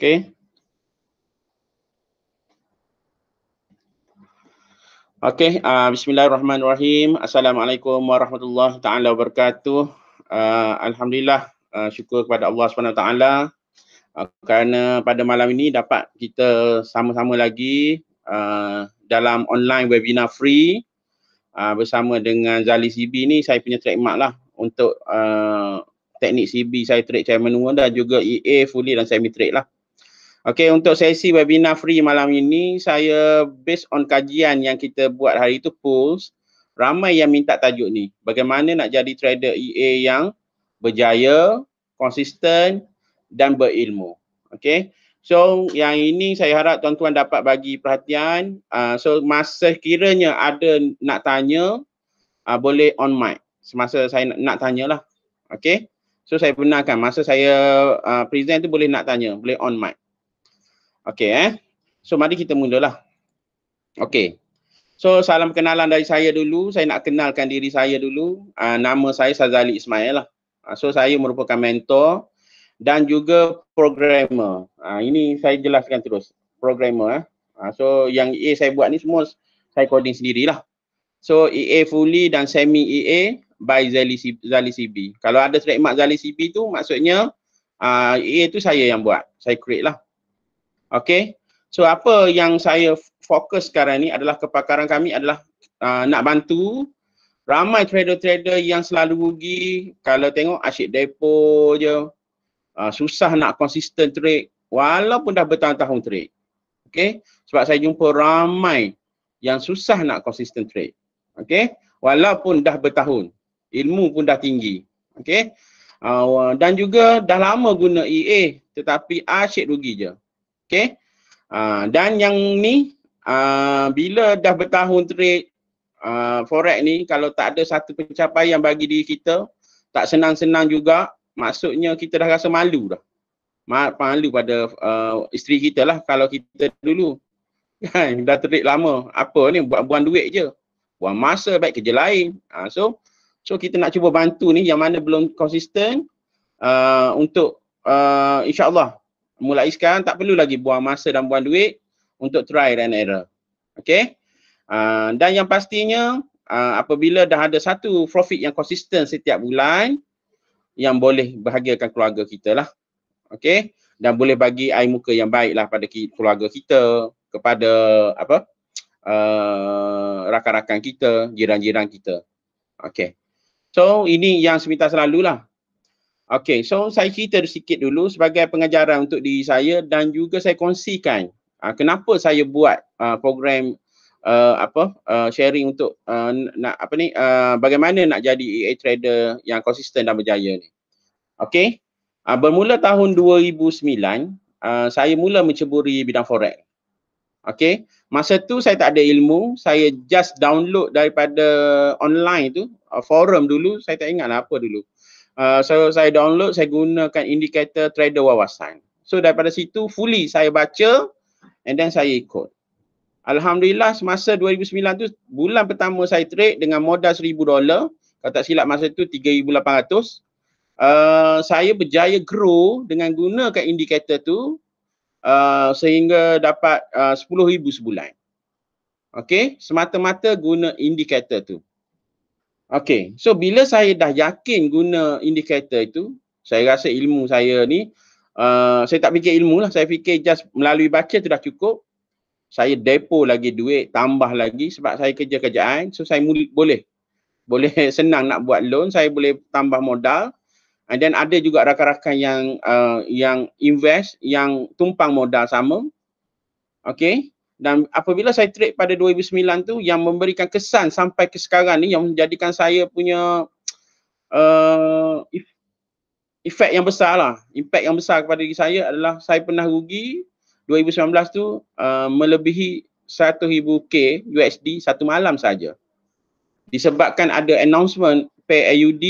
¿ok? Ok, uh, bismillahirrahmanirrahim. Assalamualaikum warahmatullahi ta'ala wabarakatuh. Uh, Alhamdulillah, uh, syukur kepada Allah SWT uh, kerana pada malam ini dapat kita sama-sama lagi uh, dalam online webinar free uh, bersama dengan Zali CB ni saya punya trademark lah untuk uh, teknik CB saya trade chairman dan juga EA fully dan semi trade lah. Okey untuk sesi webinar free malam ini saya based on kajian yang kita buat hari itu polls ramai yang minta tajuk ni bagaimana nak jadi trader EA yang berjaya, konsisten dan berilmu. Okey. So yang ini saya harap tuan-tuan dapat bagi perhatian. Uh, so masa kiranya ada nak tanya uh, boleh on mic semasa saya nak, nak tanyalah. Okey. So saya benarkan masa saya uh, present tu boleh nak tanya, boleh on mic. Okay, eh. So mari kita mulalah. Okay, So salam kenalan dari saya dulu. Saya nak kenalkan diri saya dulu. Uh, nama saya Sazali Ismail lah. Uh, so saya merupakan mentor dan juga programmer. Uh, ini saya jelaskan terus. Programmer eh. Uh, so yang EA saya buat ni semua saya coding sendirilah. So EA fully dan semi EA by Zali CB. Zali CB. Kalau ada trademark Zali CB tu maksudnya uh, EA tu saya yang buat. Saya create lah. Okay. So apa yang saya fokus sekarang ni adalah kepakaran kami adalah uh, nak bantu ramai trader-trader yang selalu rugi kalau tengok asyik depo je. Uh, susah nak konsisten trade walaupun dah bertahun-tahun trade. Okay. Sebab saya jumpa ramai yang susah nak konsisten trade. Okay. Walaupun dah bertahun. Ilmu pun dah tinggi. Okay. Uh, dan juga dah lama guna EA tetapi asyik rugi je. Okay. Uh, ah, dan yang ni uh, bila dah bertahun trade uh, forex ni kalau tak ada satu pencapaian bagi diri kita tak senang-senang juga maksudnya kita dah rasa malu dah. Malu pada uh, isteri kita lah kalau kita dulu kan dah trade lama apa ni buat buang duit je buang masa baik kerja lain uh, so so kita nak cuba bantu ni yang mana belum konsisten uh, untuk uh, insyaallah mulai sekarang tak perlu lagi buang masa dan buang duit untuk try and error. Okay. Uh, dan yang pastinya uh, apabila dah ada satu profit yang konsisten setiap bulan yang boleh bahagiakan keluarga kita lah. Okay. Dan boleh bagi air muka yang baik lah pada keluarga kita, kepada apa uh, rakan-rakan kita, jiran-jiran kita. Okay. So ini yang seminta selalulah Okay, so saya cerita sikit dulu sebagai pengajaran untuk diri saya dan juga saya kongsikan uh, kenapa saya buat uh, program uh, apa uh, sharing untuk uh, nak apa ni uh, bagaimana nak jadi EA trader yang konsisten dan berjaya ni. Okay, uh, bermula tahun 2009 uh, saya mula menceburi bidang forex. Okay, masa tu saya tak ada ilmu, saya just download daripada online tu uh, forum dulu saya tak ingat lah apa dulu. Uh, so saya download saya gunakan indikator trader wawasan so daripada situ fully saya baca and then saya ikut Alhamdulillah semasa 2009 tu bulan pertama saya trade dengan modal 1000 dolar kalau tak silap masa tu 3800 uh, saya berjaya grow dengan gunakan indikator tu uh, sehingga dapat uh, 10000 sebulan Okay, semata-mata guna indikator tu. Okay, so bila saya dah yakin guna indikator itu, saya rasa ilmu saya ni, uh, saya tak fikir ilmu lah, saya fikir just melalui baca tu dah cukup. Saya depo lagi duit, tambah lagi sebab saya kerja kerjaan. So saya mul- boleh, boleh senang nak buat loan, saya boleh tambah modal. And then ada juga rakan-rakan yang uh, yang invest, yang tumpang modal sama. Okay, dan apabila saya trade pada 2009 tu yang memberikan kesan sampai ke sekarang ni yang menjadikan saya punya uh, eh, efek yang besar lah impact yang besar kepada diri saya adalah saya pernah rugi 2019 tu uh, melebihi 100,000 K USD satu malam saja disebabkan ada announcement pay AUD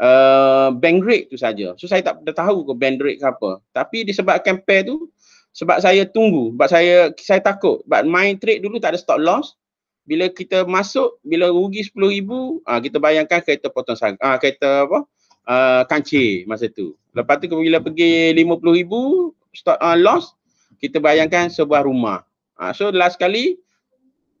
uh, eh, bank rate tu saja. So saya tak tahu ke bank rate ke apa. Tapi disebabkan pair tu sebab saya tunggu sebab saya saya takut sebab main trade dulu tak ada stop loss bila kita masuk bila rugi 10000 ribu uh, kita bayangkan kereta potong sang, uh, kereta apa uh, ah, kancir masa tu lepas tu bila pergi 50000 ribu stop uh, loss kita bayangkan sebuah rumah uh, so last kali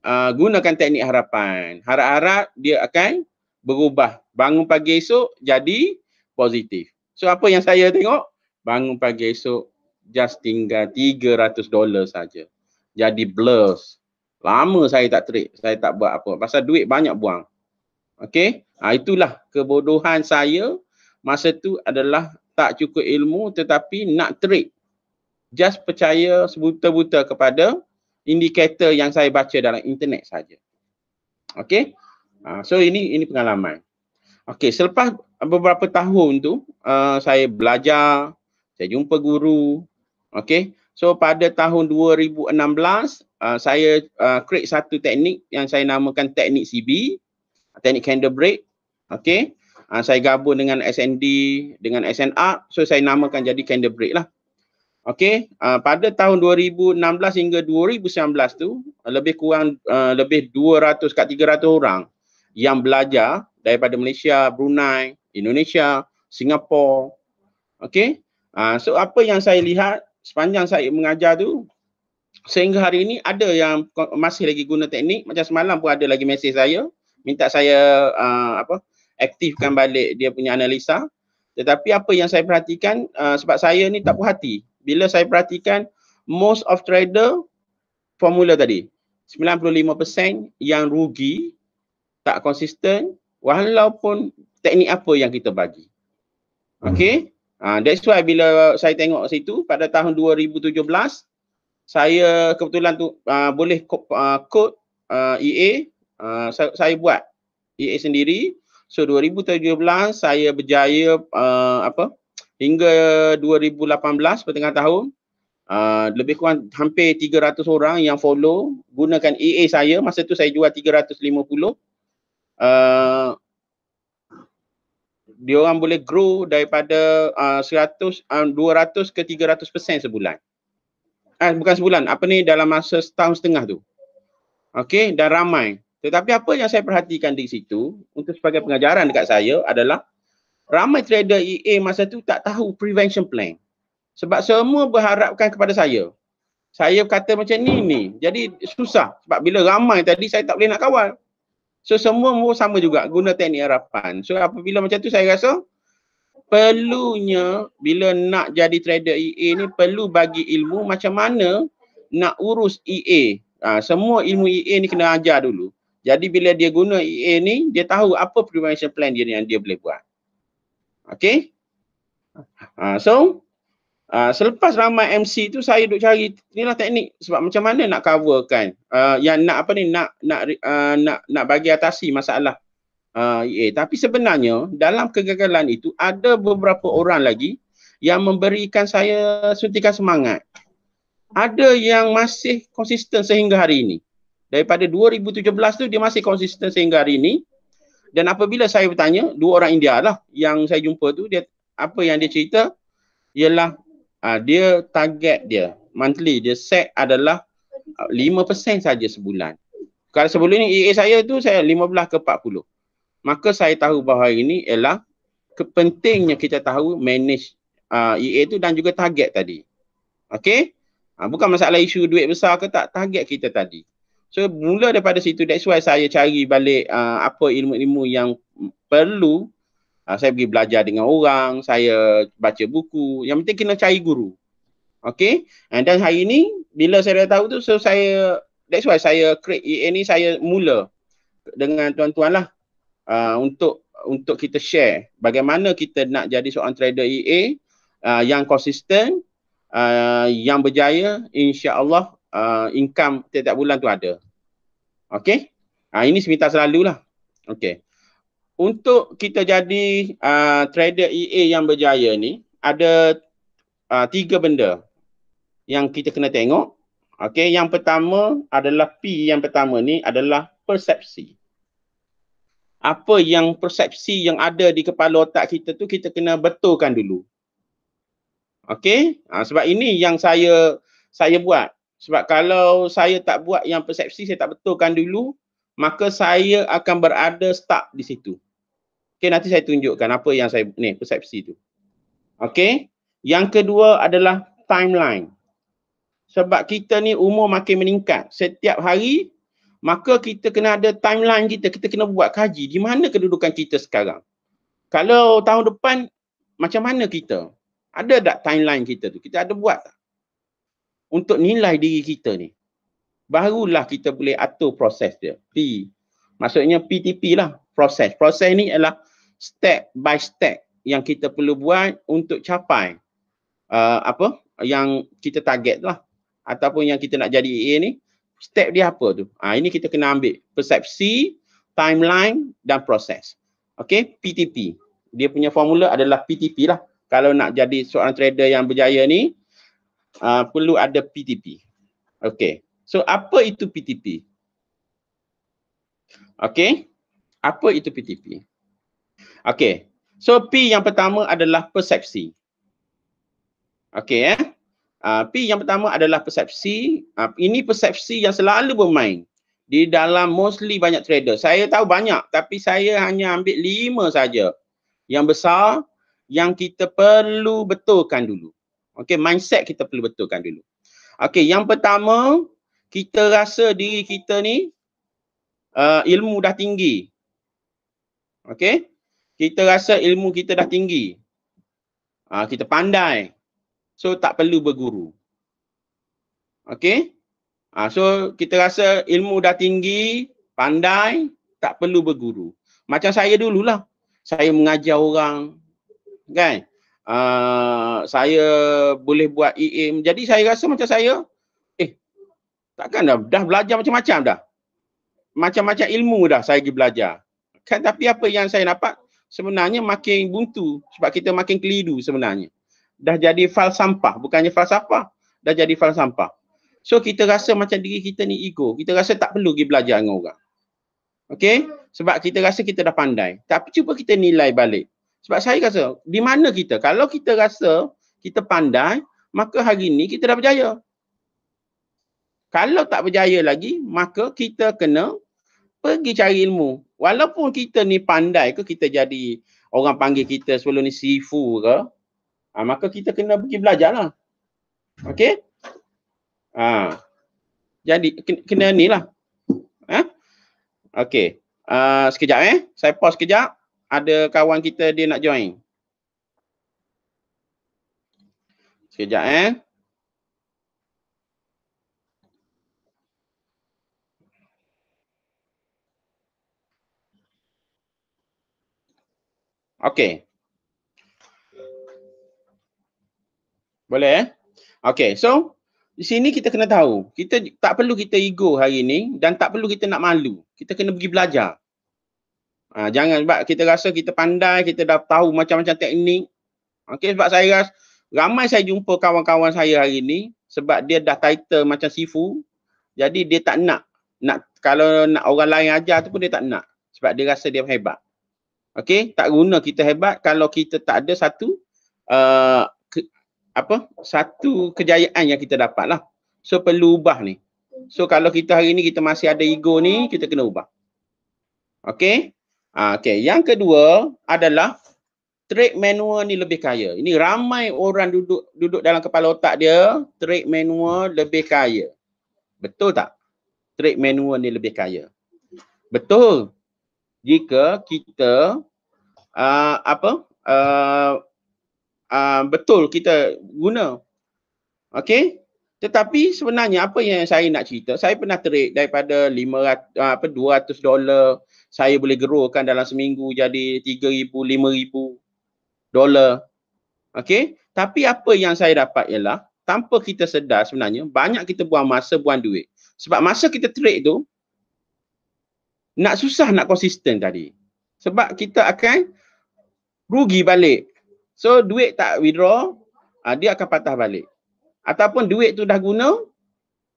uh, gunakan teknik harapan harap-harap dia akan berubah bangun pagi esok jadi positif so apa yang saya tengok bangun pagi esok just tinggal 300 dolar saja. Jadi blurs. Lama saya tak trade, saya tak buat apa. Pasal duit banyak buang. Okay, ha, itulah kebodohan saya masa tu adalah tak cukup ilmu tetapi nak trade. Just percaya sebuta-buta kepada indikator yang saya baca dalam internet saja. Okay, Ha, so ini ini pengalaman. Okay, selepas beberapa tahun tu uh, saya belajar, saya jumpa guru, Okay. So pada tahun 2016, uh, ah, saya uh, create satu teknik yang saya namakan teknik CB, teknik candle break. Okay. Uh, ah, saya gabung dengan SND, dengan SNR. So saya namakan jadi candle break lah. Okay. Uh, pada tahun 2016 hingga 2019 tu, lebih kurang uh, lebih 200 kat 300 orang yang belajar daripada Malaysia, Brunei, Indonesia, Singapura. Okay. Uh, so apa yang saya lihat sepanjang saya mengajar tu sehingga hari ini ada yang masih lagi guna teknik macam semalam pun ada lagi mesej saya minta saya uh, apa aktifkan balik dia punya analisa tetapi apa yang saya perhatikan uh, sebab saya ni tak puas hati bila saya perhatikan most of trader formula tadi 95% yang rugi tak konsisten walaupun teknik apa yang kita bagi okey Ah, that's why bila saya tengok situ pada tahun 2017 saya kebetulan tu uh, boleh ah, code, uh, code uh, EA uh, saya, saya buat EA sendiri so 2017 saya berjaya uh, apa hingga 2018 pertengahan tahun uh, lebih kurang hampir 300 orang yang follow gunakan EA saya masa tu saya jual 350 uh, dia orang boleh grow daripada uh, 100 200 ke 300 persen sebulan. Eh, bukan sebulan, apa ni dalam masa setahun setengah tu. Okay, dan ramai. Tetapi apa yang saya perhatikan di situ untuk sebagai pengajaran dekat saya adalah ramai trader EA masa tu tak tahu prevention plan. Sebab semua berharapkan kepada saya. Saya kata macam ni ni. Jadi susah sebab bila ramai tadi saya tak boleh nak kawal. So semua sama juga guna teknik harapan. So apabila macam tu saya rasa perlunya bila nak jadi trader EA ni perlu bagi ilmu macam mana nak urus EA. Ha, semua ilmu EA ni kena ajar dulu. Jadi bila dia guna EA ni, dia tahu apa prevention plan dia ni yang dia boleh buat. Okay? Ha, so, Uh, selepas ramai MC tu saya duk cari inilah teknik sebab macam mana nak coverkan uh, ah, yang nak apa ni nak nak uh, nak nak bagi atasi masalah uh, eh tapi sebenarnya dalam kegagalan itu ada beberapa orang lagi yang memberikan saya suntikan semangat ada yang masih konsisten sehingga hari ini daripada 2017 tu dia masih konsisten sehingga hari ini dan apabila saya bertanya dua orang India lah yang saya jumpa tu dia apa yang dia cerita ialah uh, dia target dia monthly dia set adalah 5% ah, saja sebulan. Kalau sebelum ni EA saya tu saya 15 ke 40. Maka saya tahu bahawa ini ialah kepentingnya kita tahu manage uh, ah, EA tu dan juga target tadi. Okay? Uh, bukan masalah isu duit besar ke tak target kita tadi. So mula daripada situ that's why saya cari balik uh, apa ilmu-ilmu yang perlu Ha, saya pergi belajar dengan orang, saya baca buku. Yang penting kena cari guru. Okay? Ha, And then hari ni, bila saya dah tahu tu, so saya, that's why saya create EA ni, saya mula dengan tuan-tuan lah uh, untuk untuk kita share bagaimana kita nak jadi seorang trader EA uh, yang konsisten, uh, yang berjaya, insyaAllah uh, income tiap-tiap bulan tu ada. Okay? Uh, ini seminta selalulah. Okay untuk kita jadi uh, trader EA yang berjaya ni ada uh, tiga benda yang kita kena tengok. Okey, yang pertama adalah P yang pertama ni adalah persepsi. Apa yang persepsi yang ada di kepala otak kita tu kita kena betulkan dulu. Okey, uh, sebab ini yang saya saya buat. Sebab kalau saya tak buat yang persepsi saya tak betulkan dulu, maka saya akan berada stuck di situ. Okay, nanti saya tunjukkan apa yang saya ni persepsi tu. Okay, Yang kedua adalah timeline. Sebab kita ni umur makin meningkat setiap hari maka kita kena ada timeline kita. Kita kena buat kaji di mana kedudukan kita sekarang. Kalau tahun depan macam mana kita? Ada tak timeline kita tu? Kita ada buat tak? Untuk nilai diri kita ni. Barulah kita boleh atur proses dia. P. Maksudnya PTP lah proses. Proses ini ialah step by step yang kita perlu buat untuk capai uh, apa yang kita target lah ataupun yang kita nak jadi EA ni step dia apa tu. Ha, ini kita kena ambil persepsi, timeline dan proses. Okay, PTP. Dia punya formula adalah PTP lah. Kalau nak jadi seorang trader yang berjaya ni uh, perlu ada PTP. Okay, so apa itu PTP? Okay, apa itu PTP? Okay. So P yang pertama adalah persepsi. Okay eh. Uh, P yang pertama adalah persepsi. Uh, ini persepsi yang selalu bermain. Di dalam mostly banyak trader. Saya tahu banyak tapi saya hanya ambil lima saja. Yang besar yang kita perlu betulkan dulu. Okay mindset kita perlu betulkan dulu. Okay yang pertama kita rasa diri kita ni uh, ilmu dah tinggi. Okay, Kita rasa ilmu kita dah tinggi. Ha, kita pandai. So tak perlu berguru. Okay, Ha, ah, so kita rasa ilmu dah tinggi, pandai, tak perlu berguru. Macam saya dululah. Saya mengajar orang. Kan? Uh, saya boleh buat EM. Jadi saya rasa macam saya, eh takkan dah, dah belajar macam-macam dah. Macam-macam ilmu dah saya pergi belajar kan, tapi apa yang saya nampak sebenarnya makin buntu sebab kita makin keliru sebenarnya. Dah jadi fal sampah, bukannya falsafah, dah jadi fal sampah. So kita rasa macam diri kita ni ego, kita rasa tak perlu pergi belajar dengan orang. Okay? Sebab kita rasa kita dah pandai. Tapi cuba kita nilai balik. Sebab saya rasa, di mana kita? Kalau kita rasa kita pandai, maka hari ni kita dah berjaya. Kalau tak berjaya lagi, maka kita kena pergi cari ilmu. Walaupun kita ni pandai ke kita jadi orang panggil kita sebelum ni sifu ke, ha, maka kita kena pergi belajar lah. Okay? Ha. Ah. Jadi kena ni lah. Ha? Eh? Okay. Uh, ah, sekejap eh. Saya pause sekejap. Ada kawan kita dia nak join. Sekejap eh. Okey. Boleh eh? Okey, so di sini kita kena tahu, kita tak perlu kita ego hari ni dan tak perlu kita nak malu. Kita kena pergi belajar. Ha, jangan sebab kita rasa kita pandai, kita dah tahu macam-macam teknik. Okey, sebab saya rasa ramai saya jumpa kawan-kawan saya hari ni sebab dia dah title macam sifu. Jadi dia tak nak nak kalau nak orang lain ajar tu pun dia tak nak sebab dia rasa dia hebat. Okey, tak guna kita hebat kalau kita tak ada satu uh, ke, apa? Satu kejayaan yang kita dapat lah. So perlu ubah ni. So kalau kita hari ni kita masih ada ego ni, kita kena ubah. Okey? Uh, Okey, yang kedua adalah trade manual ni lebih kaya. Ini ramai orang duduk duduk dalam kepala otak dia, trade manual lebih kaya. Betul tak? Trade manual ni lebih kaya. Betul jika kita uh, apa uh, uh, betul kita guna okey tetapi sebenarnya apa yang saya nak cerita saya pernah trade daripada 500 uh, apa 200 dolar saya boleh gerokan dalam seminggu jadi 3000 5000 dolar okey tapi apa yang saya dapat ialah tanpa kita sedar sebenarnya banyak kita buang masa buang duit sebab masa kita trade tu nak susah nak konsisten tadi sebab kita akan rugi balik so duit tak withdraw uh, dia akan patah balik ataupun duit tu dah guna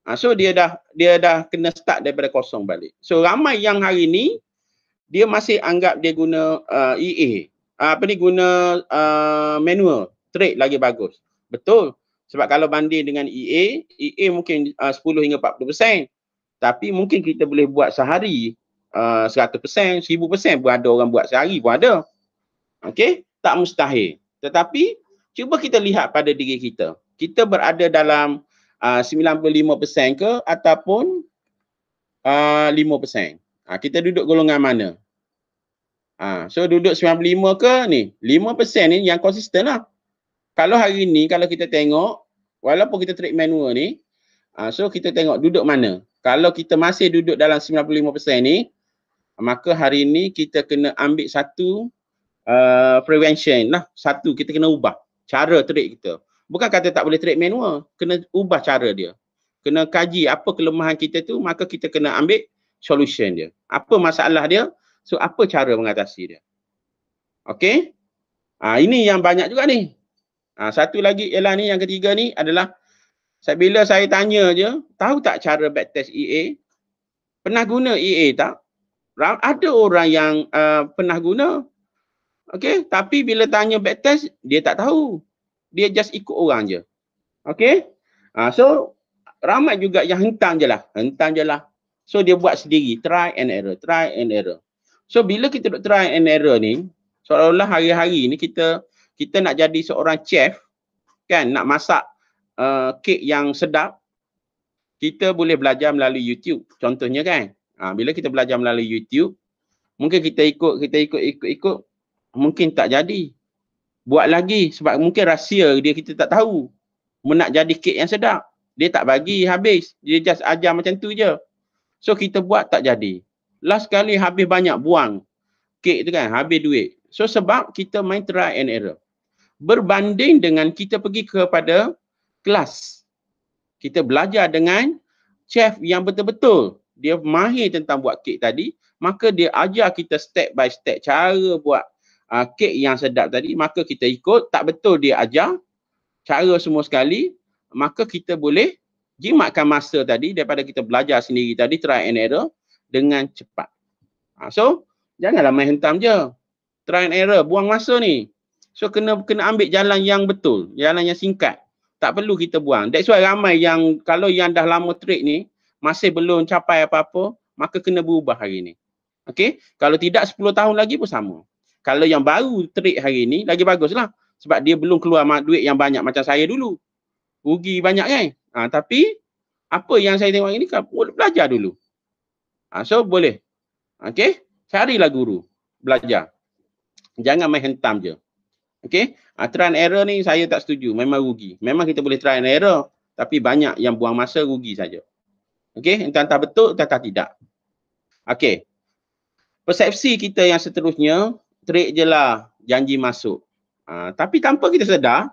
uh, so dia dah dia dah kena start daripada kosong balik so ramai yang hari ni dia masih anggap dia guna uh, ah, EA uh, apa ni guna uh, manual trade lagi bagus betul sebab kalau banding dengan EA EA mungkin uh, 10 hingga 40% tapi mungkin kita boleh buat sehari Ah, seratus persen, seribu persen pun ada orang buat sehari pun ada. Okey, tak mustahil. Tetapi cuba kita lihat pada diri kita. Kita berada dalam ah, uh, 95% ke ataupun uh, 5%. Ha, kita duduk golongan mana? Ha, so duduk 95 ke ni? 5% ni yang konsisten lah. Kalau hari ni kalau kita tengok walaupun kita trade manual ni uh, so kita tengok duduk mana. Kalau kita masih duduk dalam 95% ni maka hari ini kita kena ambil satu uh, prevention lah satu kita kena ubah cara trik kita bukan kata tak boleh trik manual kena ubah cara dia kena kaji apa kelemahan kita tu maka kita kena ambil solution dia apa masalah dia so apa cara mengatasi dia Okay? ah ha, ini yang banyak juga ni ah ha, satu lagi ialah ni yang ketiga ni adalah bila saya tanya je tahu tak cara backtest EA pernah guna EA tak ada orang yang uh, pernah guna. okay? tapi bila tanya back test, dia tak tahu. Dia just ikut orang je. okay? Uh, so, ramai juga yang hentang je lah. Hentang je lah. So, dia buat sendiri. Try and error. Try and error. So, bila kita duk try and error ni, seolah-olah hari-hari ni kita kita nak jadi seorang chef, kan? Nak masak uh, kek yang sedap, kita boleh belajar melalui YouTube. Contohnya kan? Ha, bila kita belajar melalui YouTube, mungkin kita ikut, kita ikut, ikut, ikut, mungkin tak jadi. Buat lagi sebab mungkin rahsia dia kita tak tahu. Menak jadi kek yang sedap. Dia tak bagi habis. Dia just ajar macam tu je. So kita buat tak jadi. Last kali habis banyak buang kek tu kan, habis duit. So sebab kita main try and error. Berbanding dengan kita pergi kepada kelas. Kita belajar dengan chef yang betul-betul dia mahir tentang buat kek tadi maka dia ajar kita step by step cara buat uh, kek yang sedap tadi maka kita ikut tak betul dia ajar cara semua sekali maka kita boleh jimatkan masa tadi daripada kita belajar sendiri tadi try and error dengan cepat uh, so janganlah main hentam je try and error buang masa ni so kena kena ambil jalan yang betul jalan yang singkat tak perlu kita buang that's why ramai yang kalau yang dah lama trade ni masih belum capai apa-apa, maka kena berubah hari ni. Okey, kalau tidak 10 tahun lagi pun sama. Kalau yang baru trik hari ni, lagi baguslah. Sebab dia belum keluar duit yang banyak macam saya dulu. Rugi banyak kan? Ha, tapi apa yang saya tengok ini, boleh belajar dulu. Ha, so boleh. Okey, carilah guru. Belajar. Jangan main hentam je. Okey, ha, try and error ni saya tak setuju. Memang rugi. Memang kita boleh try and error. Tapi banyak yang buang masa rugi saja. Okey, entah-entah betul, entah-entah tidak. Okey. Persepsi kita yang seterusnya, trade jelah janji masuk. Uh, tapi tanpa kita sedar,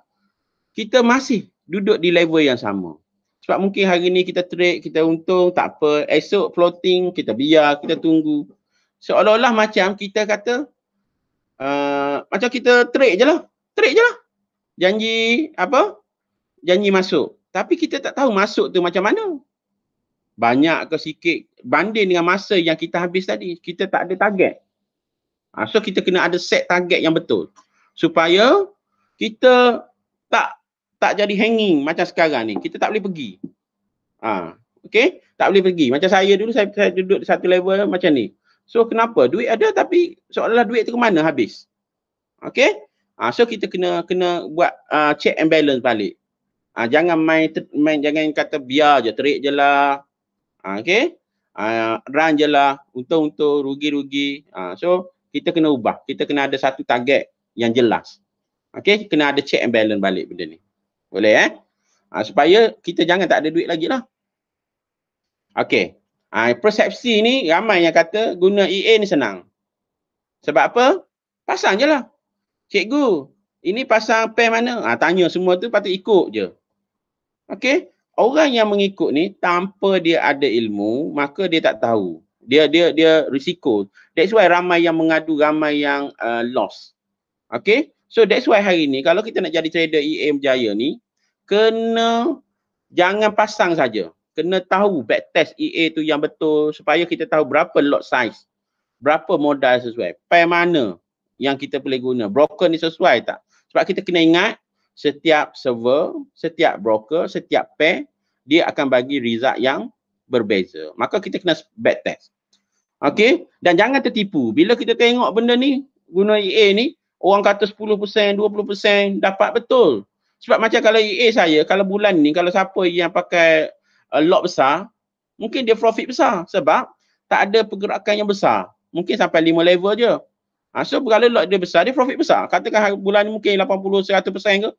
kita masih duduk di level yang sama. Sebab mungkin hari ni kita trade, kita untung, tak apa. Esok floating, kita biar, kita tunggu. Seolah-olah macam kita kata, uh, macam kita trade je lah. Trade je lah. Janji apa? Janji masuk. Tapi kita tak tahu masuk tu macam mana banyak ke sikit banding dengan masa yang kita habis tadi kita tak ada target ha, so kita kena ada set target yang betul supaya kita tak tak jadi hanging macam sekarang ni kita tak boleh pergi ha, okay tak boleh pergi macam saya dulu saya, saya duduk satu level macam ni so kenapa duit ada tapi seolah-olah duit tu ke mana habis okay ha, so kita kena kena buat uh, check and balance balik Ha, jangan main main jangan kata biar je terik je lah Ha, okay. Uh, ha, run je lah untung-untung rugi-rugi uh, so kita kena ubah kita kena ada satu target yang jelas okay kena ada check and balance balik benda ni boleh eh uh, supaya kita jangan tak ada duit lagi lah okay uh, persepsi ni ramai yang kata guna EA ni senang sebab apa pasang je lah cikgu ini pasang pen mana uh, tanya semua tu patut ikut je okay orang yang mengikut ni tanpa dia ada ilmu maka dia tak tahu dia dia dia risiko that's why ramai yang mengadu ramai yang uh, loss okay so that's why hari ni kalau kita nak jadi trader EA berjaya ni kena jangan pasang saja kena tahu back test EA tu yang betul supaya kita tahu berapa lot size berapa modal sesuai pair mana yang kita boleh guna broker ni sesuai tak sebab kita kena ingat setiap server, setiap broker, setiap pair dia akan bagi result yang berbeza. Maka kita kena back test. Okey, dan jangan tertipu. Bila kita tengok benda ni guna EA ni, orang kata 10%, 20% dapat betul. Sebab macam kalau EA saya, kalau bulan ni kalau siapa yang pakai uh, lot besar, mungkin dia profit besar sebab tak ada pergerakan yang besar. Mungkin sampai 5 level je. Ha, so kalau lot dia besar, dia profit besar. Katakan bulan ni mungkin 80 100% ke,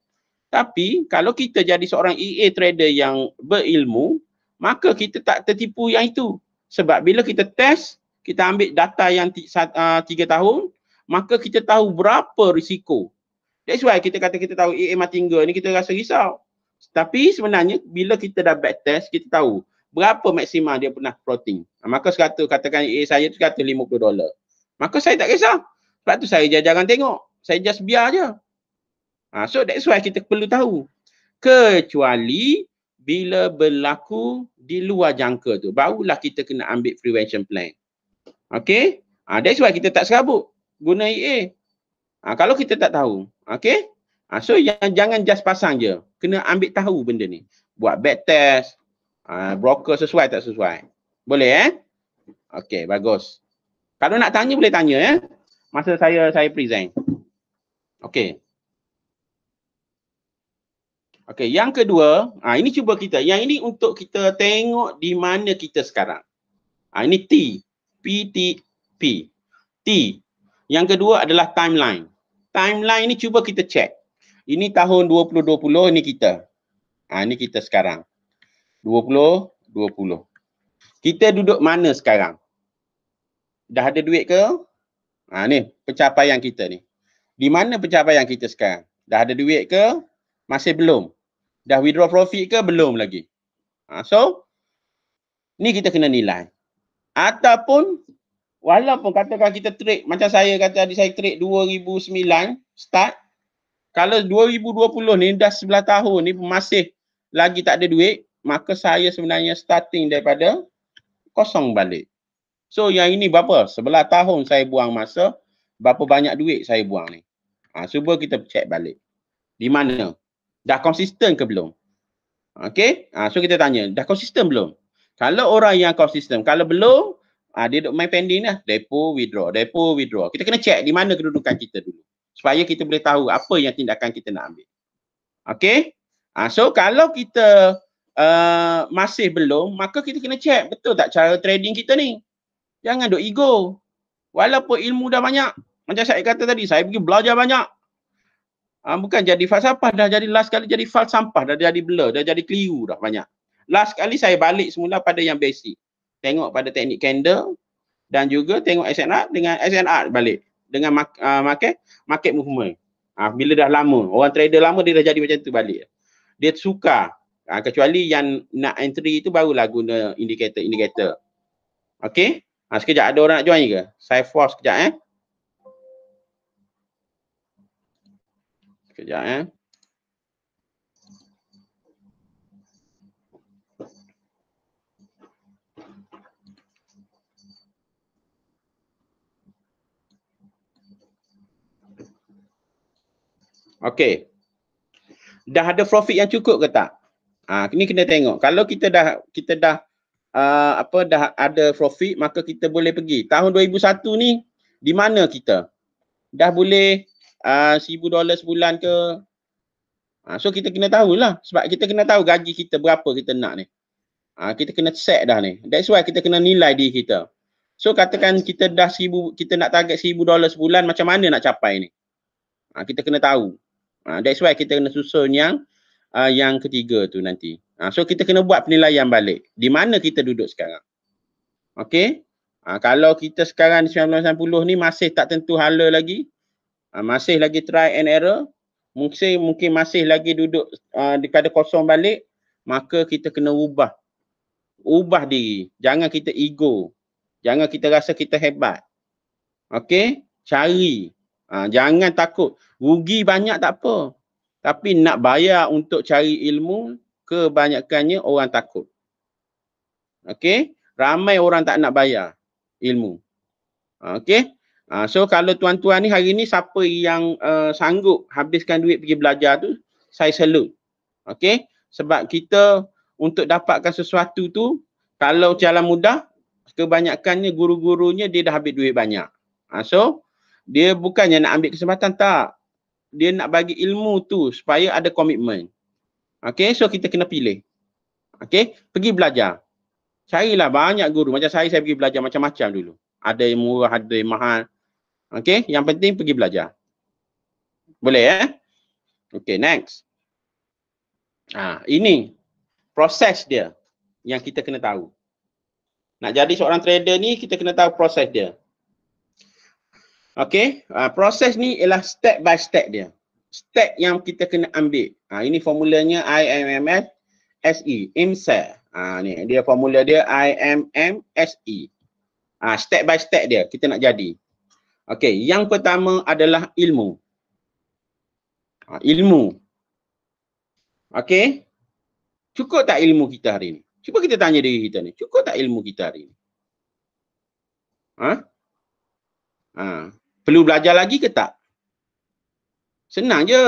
tapi kalau kita jadi seorang EA trader yang berilmu, maka kita tak tertipu yang itu. Sebab bila kita test, kita ambil data yang ah, tiga tahun, maka kita tahu berapa risiko. That's why kita kata kita tahu EA Matinga ni kita rasa risau. Tapi sebenarnya bila kita dah back test, kita tahu berapa maksima dia pernah floating. Ah, maka sekatu katakan EA saya tu kata 50 dolar. Maka saya tak kisah. Sebab tu saya jangan tengok. Saya just biar je. Ha, so that's why kita perlu tahu. Kecuali bila berlaku di luar jangka tu. Barulah kita kena ambil prevention plan. Okay. Ha, that's why kita tak serabut guna EA. Ha, kalau kita tak tahu. Okay. Ha, so yang, jangan just pasang je. Kena ambil tahu benda ni. Buat back test. Ha, broker sesuai tak sesuai. Boleh eh? Okay, bagus. Kalau nak tanya boleh tanya ya. Eh? Masa saya saya present. Okay. Okey, yang kedua, ha, ini cuba kita. Yang ini untuk kita tengok di mana kita sekarang. Ha, ini T. P, T, P. T. Yang kedua adalah timeline. Timeline ini cuba kita check. Ini tahun 2020, ini kita. Ha, ini kita sekarang. 2020. Kita duduk mana sekarang? Dah ada duit ke? Ha, ni pencapaian kita ni. Di mana pencapaian kita sekarang? Dah ada duit ke? Masih belum dah withdraw profit ke belum lagi. Ha, so ni kita kena nilai. Ataupun walaupun katakan kita trade macam saya kata adik saya trade 2009 start kalau 2020 ni dah sebelah tahun ni masih lagi tak ada duit maka saya sebenarnya starting daripada kosong balik. So yang ini berapa? sebelah tahun saya buang masa, berapa banyak duit saya buang ni. Ha, cuba kita check balik. Di mana? dah konsisten ke belum? Okay, ha, so kita tanya, dah konsisten belum? Kalau orang yang konsisten, kalau belum, ha, dia duk main pending lah. Depo, withdraw, depo, withdraw. Kita kena check di mana kedudukan kita dulu. Supaya kita boleh tahu apa yang tindakan kita nak ambil. Okay, ha, so kalau kita uh, masih belum, maka kita kena check betul tak cara trading kita ni. Jangan duk ego. Walaupun ilmu dah banyak, macam saya kata tadi, saya pergi belajar banyak, Ha, bukan jadi falsafah dah jadi last kali jadi sampah dah jadi blur dah jadi keliru dah banyak. Last kali saya balik semula pada yang basic. Tengok pada teknik candle dan juga tengok SNR dengan SNR balik dengan uh, market market movement. Ha, bila dah lama orang trader lama dia dah jadi macam tu balik. Dia suka ha, kecuali yang nak entry itu barulah guna indikator indikator. okay Ha, sekejap ada orang nak join ke? Saya force sekejap eh. Sekejap eh. Okey. Dah ada profit yang cukup ke tak? Ah ha, ini kena tengok. Kalau kita dah kita dah uh, apa dah ada profit maka kita boleh pergi. Tahun 2001 ni di mana kita? Dah boleh uh, ah, 1000 dolar sebulan ke uh, so kita kena tahulah sebab kita kena tahu gaji kita berapa kita nak ni uh, kita kena set dah ni that's why kita kena nilai diri kita so katakan kita dah seribu kita nak target seribu dolar sebulan macam mana nak capai ni uh, kita kena tahu uh, that's why kita kena susun yang uh, yang ketiga tu nanti uh, so kita kena buat penilaian balik di mana kita duduk sekarang Okay? Ha, kalau kita sekarang di 1990 ni masih tak tentu hala lagi, Ha, masih lagi try and error. Mungkin mungkin masih lagi duduk uh, ah, di kada kosong balik. Maka kita kena ubah. Ubah diri. Jangan kita ego. Jangan kita rasa kita hebat. Okay? Cari. Ha, jangan takut. Rugi banyak tak apa. Tapi nak bayar untuk cari ilmu, kebanyakannya orang takut. Okay? Ramai orang tak nak bayar ilmu. Okay? Uh, so kalau tuan-tuan ni hari ni siapa yang uh, sanggup habiskan duit pergi belajar tu, saya salute. Okay? Sebab kita untuk dapatkan sesuatu tu, kalau jalan mudah, kebanyakannya guru-gurunya dia dah habis duit banyak. Uh, so dia bukannya nak ambil kesempatan, tak. Dia nak bagi ilmu tu supaya ada komitmen. Okay? So kita kena pilih. Okay? Pergi belajar. Carilah banyak guru. Macam saya, saya pergi belajar macam-macam dulu. Ada yang murah, ada yang mahal. Okey, yang penting pergi belajar. Boleh eh? Okey, next. Ha, ini proses dia yang kita kena tahu. Nak jadi seorang trader ni kita kena tahu proses dia. Okey, uh, proses ni ialah step by step dia. Step yang kita kena ambil. Ha, ini formulanya IMMS SE, IMSE. Ha, ni dia formula dia IMMSE. Ha, step by step dia kita nak jadi. Okey, yang pertama adalah ilmu. Ha, ilmu. Okey. Cukup tak ilmu kita hari ni? Cuba kita tanya diri kita ni. Cukup tak ilmu kita hari ni? Ha? Ha. Perlu belajar lagi ke tak? Senang je.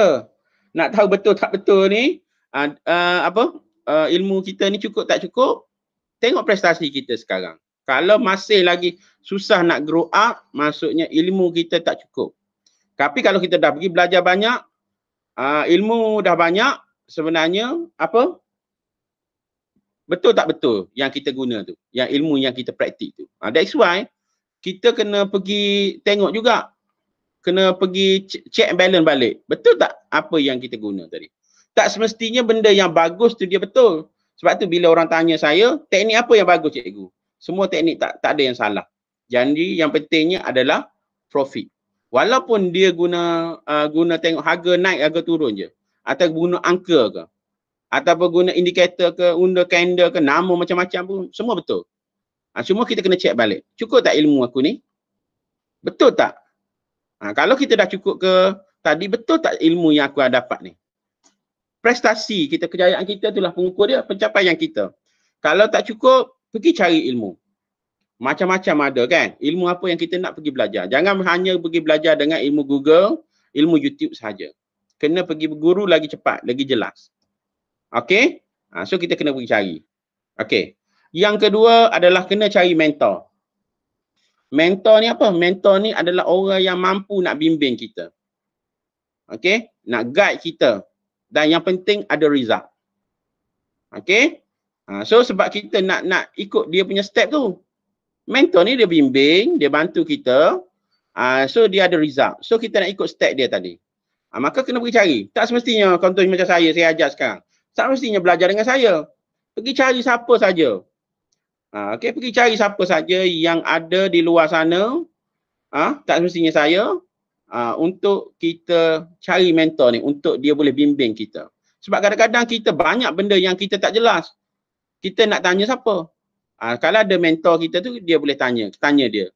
Nak tahu betul tak betul ni, uh, uh, apa? Uh, ilmu kita ni cukup tak cukup? Tengok prestasi kita sekarang. Kalau masih lagi susah nak grow up, maksudnya ilmu kita tak cukup. Tapi kalau kita dah pergi belajar banyak, uh, ilmu dah banyak, sebenarnya apa? Betul tak betul yang kita guna tu? Yang ilmu yang kita praktik tu. Uh, that's why kita kena pergi tengok juga. Kena pergi check balance balik. Betul tak apa yang kita guna tadi? Tak semestinya benda yang bagus tu dia betul. Sebab tu bila orang tanya saya, teknik apa yang bagus cikgu? semua teknik tak tak ada yang salah Jadi yang pentingnya adalah profit walaupun dia guna uh, guna tengok harga naik harga turun je atau guna angka ke ataupun guna indikator ke undur kender ke nama macam-macam pun semua betul ha, semua kita kena check balik cukup tak ilmu aku ni betul tak ha, kalau kita dah cukup ke tadi betul tak ilmu yang aku dapat ni prestasi kita kejayaan kita itulah pengukur dia pencapaian kita kalau tak cukup pergi cari ilmu. Macam-macam ada kan? Ilmu apa yang kita nak pergi belajar? Jangan hanya pergi belajar dengan ilmu Google, ilmu YouTube saja. Kena pergi guru lagi cepat, lagi jelas. Okay? Ha, so kita kena pergi cari. Okay? Yang kedua adalah kena cari mentor. Mentor ni apa? Mentor ni adalah orang yang mampu nak bimbing kita. Okay? Nak guide kita. Dan yang penting ada result. Okay? Ha, so sebab kita nak nak ikut dia punya step tu. Mentor ni dia bimbing, dia bantu kita. Ha, so dia ada result. So kita nak ikut step dia tadi. Ha, maka kena pergi cari. Tak semestinya contoh macam saya, saya ajar sekarang. Tak semestinya belajar dengan saya. Pergi cari siapa saja. Ha, okay, pergi cari siapa saja yang ada di luar sana. ha, tak semestinya saya. Ha, untuk kita cari mentor ni, untuk dia boleh bimbing kita. Sebab kadang-kadang kita banyak benda yang kita tak jelas kita nak tanya siapa? Ha, kalau ada mentor kita tu, dia boleh tanya. Tanya dia.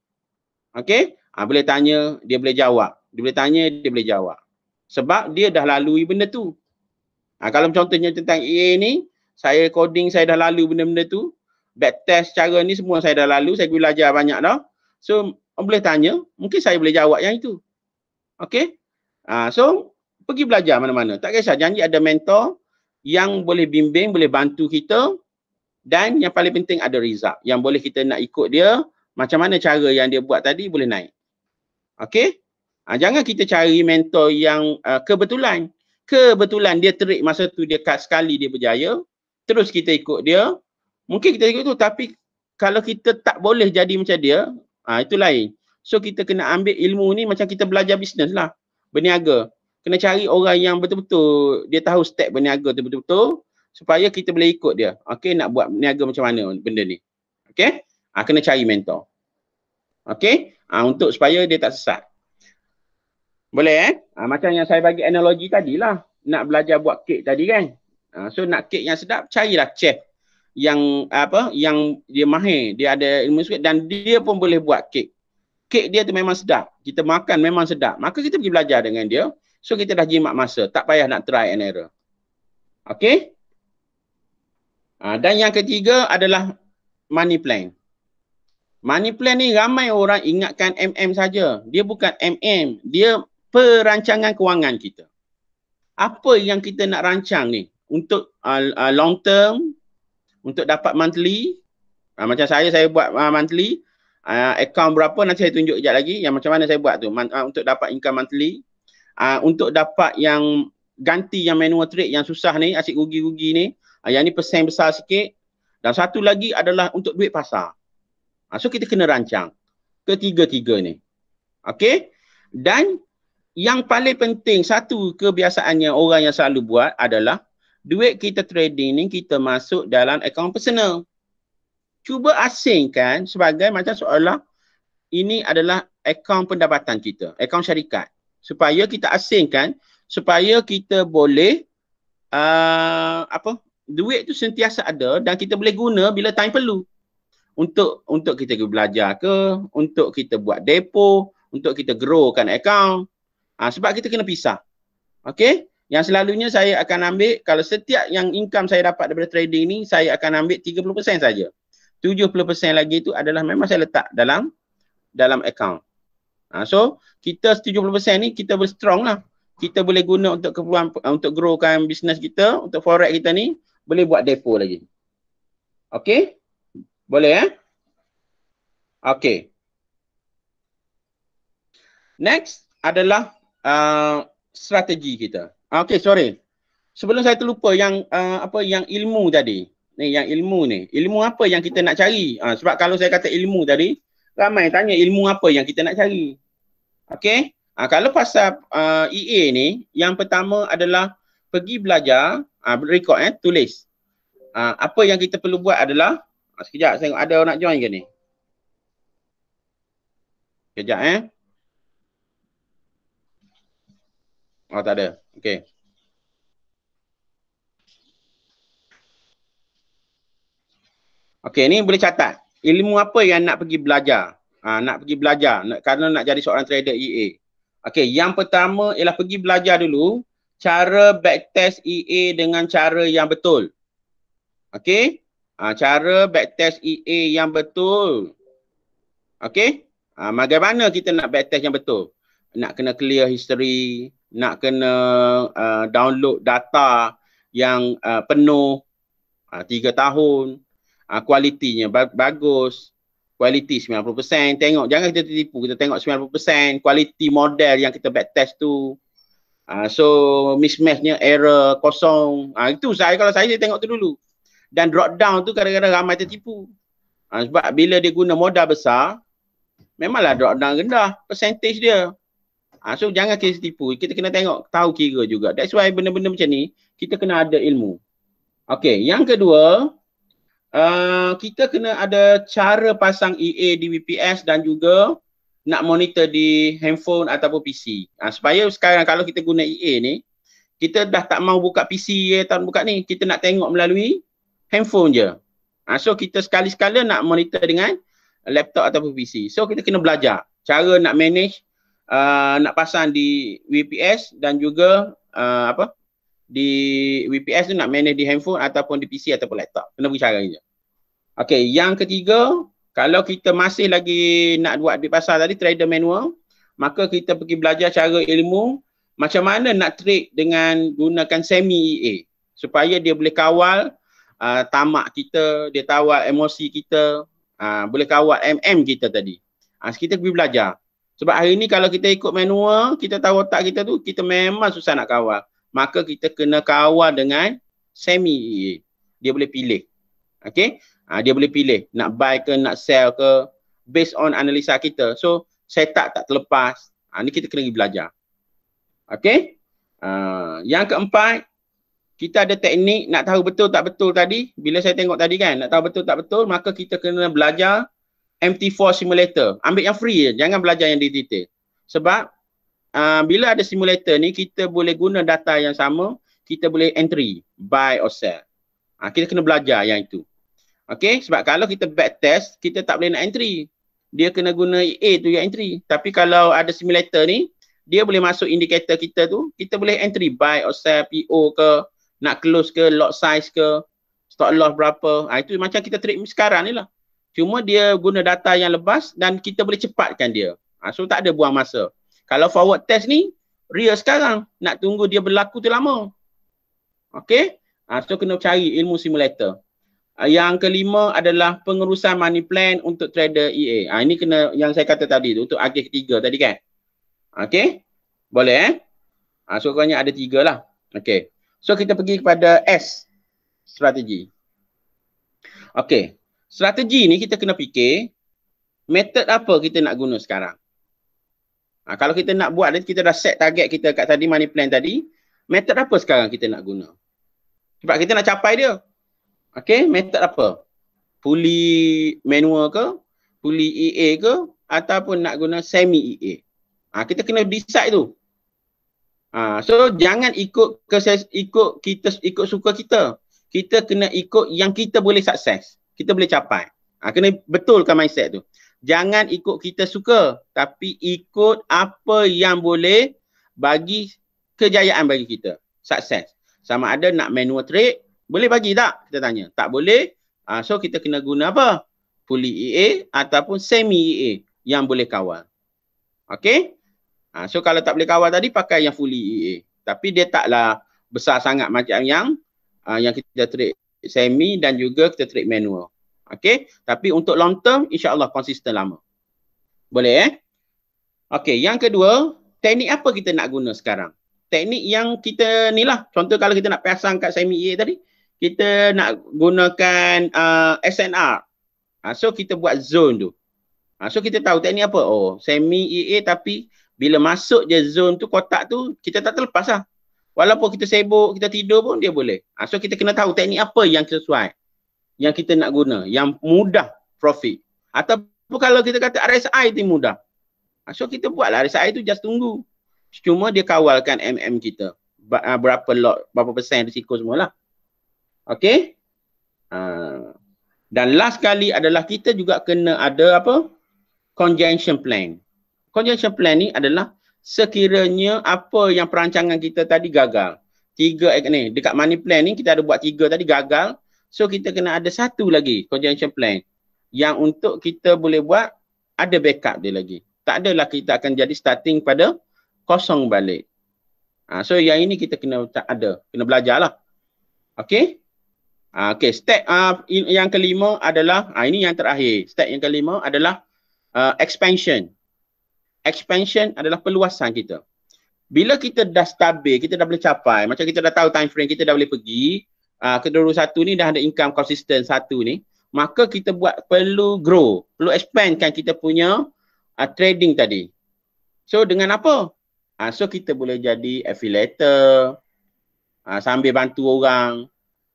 Okay? Ha, boleh tanya, dia boleh jawab. Dia boleh tanya, dia boleh jawab. Sebab dia dah lalui benda tu. Ha, kalau contohnya tentang EA ni, saya coding, saya dah lalu benda-benda tu. Back test cara ni semua saya dah lalu. Saya belajar banyak dah. So, boleh tanya. Mungkin saya boleh jawab yang itu. Okay? Ha, so, pergi belajar mana-mana. Tak kisah. Janji ada mentor yang boleh bimbing, boleh bantu kita dan yang paling penting ada result yang boleh kita nak ikut dia macam mana cara yang dia buat tadi boleh naik. Okay? Ha, ah, jangan kita cari mentor yang uh, kebetulan. Kebetulan dia terik masa tu dia cut sekali dia berjaya. Terus kita ikut dia. Mungkin kita ikut tu tapi kalau kita tak boleh jadi macam dia, ha, itu lain. So kita kena ambil ilmu ni macam kita belajar bisnes lah. Berniaga. Kena cari orang yang betul-betul dia tahu step berniaga tu betul-betul supaya kita boleh ikut dia. Okey nak buat niaga macam mana benda ni. Okey? Ha, kena cari mentor. Okey? Ha, untuk supaya dia tak sesat. Boleh eh? Ha, macam yang saya bagi analogi tadilah. Nak belajar buat kek tadi kan? Ha, so nak kek yang sedap, carilah chef yang apa yang dia mahir, dia ada ilmu sikit dan dia pun boleh buat kek. Kek dia tu memang sedap. Kita makan memang sedap. Maka kita pergi belajar dengan dia. So kita dah jimat masa. Tak payah nak try and error. Okay? Ha, dan yang ketiga adalah money plan. Money plan ni ramai orang ingatkan MM saja. Dia bukan MM, dia perancangan kewangan kita. Apa yang kita nak rancang ni? Untuk uh, uh, long term, untuk dapat monthly, uh, macam saya saya buat uh, monthly, uh, account berapa nanti saya tunjuk kejap lagi yang macam mana saya buat tu Man, uh, untuk dapat income monthly. Uh, untuk dapat yang ganti yang manual trade yang susah ni, asyik rugi-rugi ni, Ah, yang ni persen besar sikit dan satu lagi adalah untuk duit pasar. Ha, so kita kena rancang ketiga-tiga ni. okay? Dan yang paling penting satu kebiasaannya orang yang selalu buat adalah duit kita trading ni kita masuk dalam account personal. Cuba asingkan sebagai macam seolah ini adalah account pendapatan kita, account syarikat. Supaya kita asingkan supaya kita boleh uh, apa duit tu sentiasa ada dan kita boleh guna bila time perlu. Untuk untuk kita pergi belajar ke, untuk kita buat depo, untuk kita growkan account. Ha, sebab kita kena pisah. Okay? Yang selalunya saya akan ambil, kalau setiap yang income saya dapat daripada trading ni, saya akan ambil 30% saja. 70% lagi tu adalah memang saya letak dalam dalam account. Ha, so, kita 70% ni kita boleh strong lah. Kita boleh guna untuk keperluan untuk growkan bisnes kita, untuk forex kita ni, boleh buat depo lagi. Okey? Boleh eh? Okey. Next adalah uh, strategi kita. Okey, sorry. Sebelum saya terlupa yang uh, apa yang ilmu tadi. Ni yang ilmu ni. Ilmu apa yang kita nak cari? Uh, sebab kalau saya kata ilmu tadi, ramai tanya ilmu apa yang kita nak cari. Okey? Uh, kalau pasal uh, EA ni, yang pertama adalah pergi belajar uh, record eh tulis. Uh, apa yang kita perlu buat adalah uh, sekejap saya ada orang nak join ke ni. Sekejap eh. Oh tak ada. Okey. Okey ni boleh catat. Ilmu apa yang nak pergi belajar? Uh, nak pergi belajar nak, kerana nak jadi seorang trader EA. Okey, yang pertama ialah pergi belajar dulu cara backtest EA dengan cara yang betul. okay? Ha, ah, cara backtest EA yang betul. okay? Ha, ah, bagaimana kita nak backtest yang betul? Nak kena clear history, nak kena uh, download data yang uh, penuh tiga uh, tahun, uh, kualitinya ba- bagus, kualiti 90%. Tengok, jangan kita tertipu. Kita tengok 90% kualiti model yang kita backtest tu. Uh, so mismatchnya error kosong. Ah itu saya kalau saya, saya tengok tu dulu. Dan drop down tu kadang-kadang ramai tertipu. Uh, sebab bila dia guna modal besar, memanglah drop down rendah percentage dia. Uh, so jangan kita tertipu Kita kena tengok tahu kira juga. That's why benda-benda macam ni kita kena ada ilmu. Okay, yang kedua, uh, kita kena ada cara pasang EA di WPS dan juga nak monitor di handphone ataupun PC. Ha, supaya sekarang kalau kita guna EA ni, kita dah tak mau buka PC ya, tak buka ni. Kita nak tengok melalui handphone je. Ha, so kita sekali-sekala nak monitor dengan laptop ataupun PC. So kita kena belajar cara nak manage, uh, nak pasang di VPS dan juga uh, apa di VPS tu nak manage di handphone ataupun di PC ataupun laptop. Kena beri cara je. Okay, yang ketiga kalau kita masih lagi nak buat duit pasar tadi trader manual maka kita pergi belajar cara ilmu macam mana nak trade dengan gunakan semi EA supaya dia boleh kawal uh, tamak kita, dia tawar emosi kita, uh, boleh kawal MM kita tadi. Uh, kita pergi belajar. Sebab hari ni kalau kita ikut manual, kita tahu otak kita tu, kita memang susah nak kawal. Maka kita kena kawal dengan semi EA. Dia boleh pilih. Okay. Ha, dia boleh pilih nak buy ke nak sell ke based on analisa kita. So setup tak terlepas. Ha, ni kita kena pergi belajar. Okay. Ha, yang keempat, kita ada teknik nak tahu betul tak betul tadi. Bila saya tengok tadi kan, nak tahu betul tak betul, maka kita kena belajar MT4 simulator. Ambil yang free je. Jangan belajar yang detail. Sebab uh, bila ada simulator ni, kita boleh guna data yang sama. Kita boleh entry, buy or sell. Ha, kita kena belajar yang itu. Okay, sebab kalau kita back test, kita tak boleh nak entry. Dia kena guna A tu yang entry. Tapi kalau ada simulator ni, dia boleh masuk indikator kita tu, kita boleh entry buy or sell PO ke, nak close ke, lot size ke, stock loss berapa. Ha, itu macam kita treat sekarang ni lah. Cuma dia guna data yang lepas dan kita boleh cepatkan dia. Ha, so tak ada buang masa. Kalau forward test ni, real sekarang. Nak tunggu dia berlaku tu lama. Okay? Ha, so kena cari ilmu simulator. Ah, yang kelima adalah pengurusan money plan untuk trader EA. Ha, ah, ini kena yang saya kata tadi tu untuk akhir ketiga tadi kan. Okay, Boleh eh. Ha, ah, so sekurang ada tiga lah. Okay, So kita pergi kepada S. Strategi. Okay, Strategi ni kita kena fikir method apa kita nak guna sekarang. Ha, kalau kita nak buat kita dah set target kita kat tadi money plan tadi. Method apa sekarang kita nak guna. Sebab kita nak capai dia. Okay, method apa? Pulley manual ke? Pulley EA ke? Ataupun nak guna semi EA? Ha, kita kena decide tu. Ha, so jangan ikut kesis, ikut kita ikut suka kita. Kita kena ikut yang kita boleh sukses. Kita boleh capai. Ha, kena betulkan mindset tu. Jangan ikut kita suka tapi ikut apa yang boleh bagi kejayaan bagi kita. Sukses. Sama ada nak manual trade boleh bagi tak? Kita tanya. Tak boleh. Uh, so kita kena guna apa? Fully EA ataupun semi EA yang boleh kawal. Okay? Uh, ah, so kalau tak boleh kawal tadi pakai yang fully EA. Tapi dia taklah besar sangat macam yang uh, yang kita trade semi dan juga kita trade manual. Okay? Tapi untuk long term insya Allah konsisten lama. Boleh eh? Okay yang kedua teknik apa kita nak guna sekarang? Teknik yang kita ni lah. Contoh kalau kita nak pasang kat semi EA tadi kita nak gunakan uh, SNR. Ha, so kita buat zone tu. Ha, so kita tahu teknik apa? Oh, semi EA tapi bila masuk je zone tu, kotak tu, kita tak terlepas lah. Walaupun kita sibuk, kita tidur pun dia boleh. Ha, so kita kena tahu teknik apa yang sesuai. Yang kita nak guna. Yang mudah profit. Ataupun kalau kita kata RSI tu mudah. Ha, so kita buatlah RSI tu just tunggu. Cuma dia kawalkan MM kita. Ha, berapa lot, berapa persen risiko semualah. Okay, Ha. Dan last kali adalah kita juga kena ada apa? Conjunction plan. Conjunction plan ni adalah sekiranya apa yang perancangan kita tadi gagal. Tiga eh, ni, dekat money plan ni kita ada buat tiga tadi gagal. So kita kena ada satu lagi conjunction plan yang untuk kita boleh buat ada backup dia lagi. Tak adalah kita akan jadi starting pada kosong balik. Ha, so yang ini kita kena ada, kena belajarlah. lah. Okay? Uh, ah, okay, step uh, yang kelima adalah, uh, ini yang terakhir. Step yang kelima adalah uh, expansion. Expansion adalah peluasan kita. Bila kita dah stabil, kita dah boleh capai, macam kita dah tahu time frame, kita dah boleh pergi, uh, kedua satu ni dah ada income konsisten satu ni, maka kita buat perlu grow, perlu expandkan kita punya uh, trading tadi. So dengan apa? Uh, so kita boleh jadi affiliator, uh, sambil bantu orang,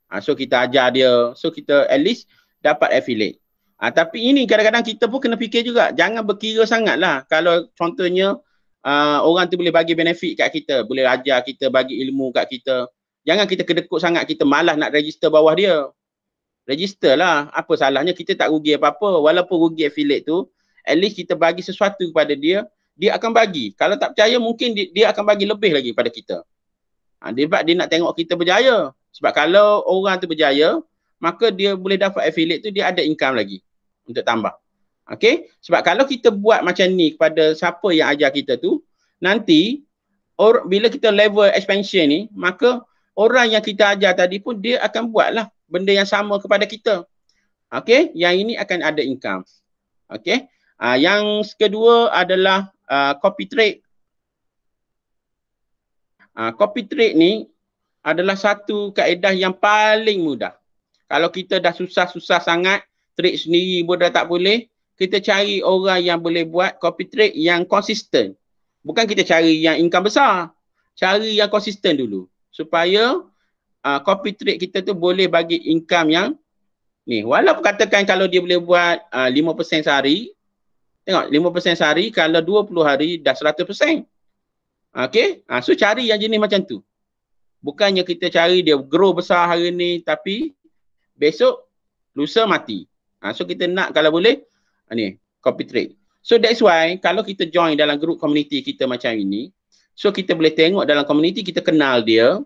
Uh, so kita ajar dia. So kita at least dapat affiliate. Uh, tapi ini kadang-kadang kita pun kena fikir juga. Jangan berkira sangatlah. Kalau contohnya uh, orang tu boleh bagi benefit kat kita. Boleh ajar kita, bagi ilmu kat kita. Jangan kita kedekut sangat kita malas nak register bawah dia. Register lah. Apa salahnya kita tak rugi apa-apa. Walaupun rugi affiliate tu, at least kita bagi sesuatu kepada dia, dia akan bagi. Kalau tak percaya mungkin dia, dia akan bagi lebih lagi pada kita. Ha, dia, dia nak tengok kita berjaya. Sebab kalau orang tu berjaya, maka dia boleh dapat affiliate tu dia ada income lagi untuk tambah. Okay. Sebab kalau kita buat macam ni kepada siapa yang ajar kita tu, nanti or, bila kita level expansion ni, maka orang yang kita ajar tadi pun dia akan buatlah benda yang sama kepada kita. Okay. Yang ini akan ada income. Okay. Uh, ah, yang kedua adalah uh, copy trade. Uh, copy trade ni adalah satu kaedah yang paling mudah. Kalau kita dah susah-susah sangat, trik sendiri pun dah tak boleh, kita cari orang yang boleh buat copy trik yang konsisten. Bukan kita cari yang income besar. Cari yang konsisten dulu. Supaya uh, copy trik kita tu boleh bagi income yang ni. Walaupun katakan kalau dia boleh buat uh, ah, 5% sehari, tengok 5% sehari kalau 20 hari dah 100%. Okay? Uh, so cari yang jenis macam tu bukannya kita cari dia grow besar hari ni tapi besok lusa mati. Ha, so kita nak kalau boleh ha, ni copy trade. So that's why kalau kita join dalam group community kita macam ini, so kita boleh tengok dalam community kita kenal dia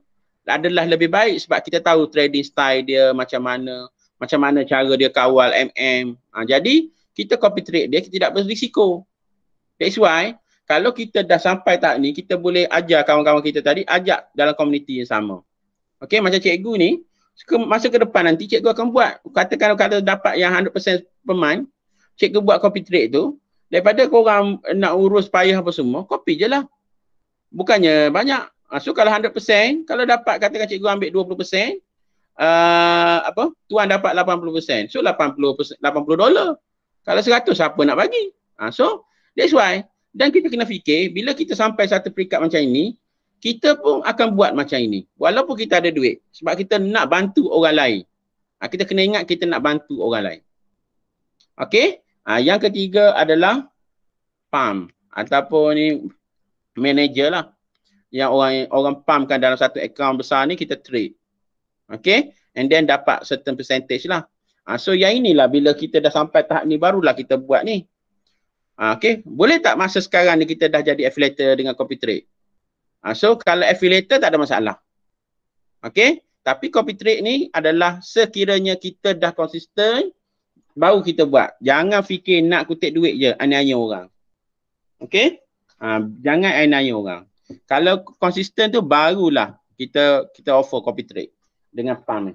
adalah lebih baik sebab kita tahu trading style dia macam mana, macam mana cara dia kawal MM. Ha, jadi kita copy trade dia kita tidak berisiko. That's why kalau kita dah sampai tak ni kita boleh ajar kawan-kawan kita tadi ajak dalam komuniti yang sama Okay, macam cikgu ni masa ke depan nanti cikgu akan buat katakan kalau dapat yang 100% peman cikgu buat copy trade tu daripada kau nak urus payah apa semua copy je lah bukannya banyak ah, so kalau 100% kalau dapat katakan cikgu ambil 20% Uh, ah, apa tuan dapat 80% so 80 80 dolar kalau 100 siapa nak bagi uh, so that's why dan kita kena fikir bila kita sampai satu peringkat macam ini, kita pun akan buat macam ini. Walaupun kita ada duit sebab kita nak bantu orang lain. Ha, kita kena ingat kita nak bantu orang lain. Okey? Ha, yang ketiga adalah PAM ataupun ni manager lah. Yang orang orang PAM kan dalam satu account besar ni kita trade. Okey? And then dapat certain percentage lah. Ha, so yang inilah bila kita dah sampai tahap ni barulah kita buat ni. Ah, okay. Boleh tak masa sekarang ni kita dah jadi affiliator dengan copy trade? Ha, ah, so kalau affiliator tak ada masalah. Okay. Tapi copy trade ni adalah sekiranya kita dah konsisten baru kita buat. Jangan fikir nak kutip duit je aniaya orang. Okay. Ha, ah, jangan aniaya orang. Kalau konsisten tu barulah kita kita offer copy trade dengan pump ni.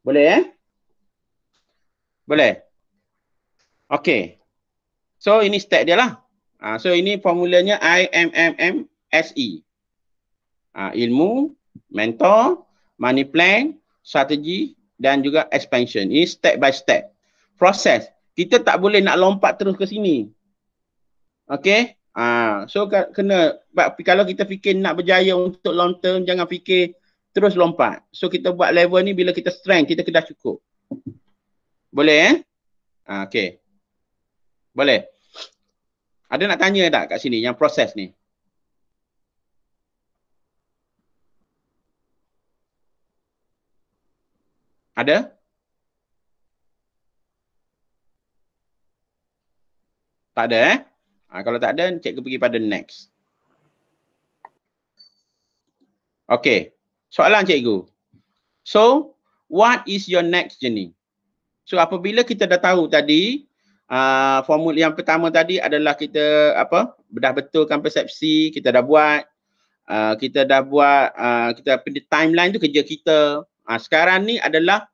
Boleh eh? Boleh? Okay. So ini stack dia lah. Uh, so ini formulanya IMMMSE. Uh, ha, ilmu, mentor, money plan, strategi dan juga expansion. Ini step by step. Proses. Kita tak boleh nak lompat terus ke sini. Okay. Uh, ha, so kena, kalau kita fikir nak berjaya untuk long term, jangan fikir terus lompat. So kita buat level ni bila kita strength, kita kena cukup. Boleh eh? Uh, okay. Boleh? Ada nak tanya tak kat sini yang proses ni? Ada? Tak ada eh? Ha, kalau tak ada, cikgu pergi pada next. Okay. Soalan cikgu. So, what is your next journey? So, apabila kita dah tahu tadi uh, formula yang pertama tadi adalah kita apa dah betulkan persepsi kita dah buat uh, kita dah buat uh, kita punya timeline tu kerja kita uh, sekarang ni adalah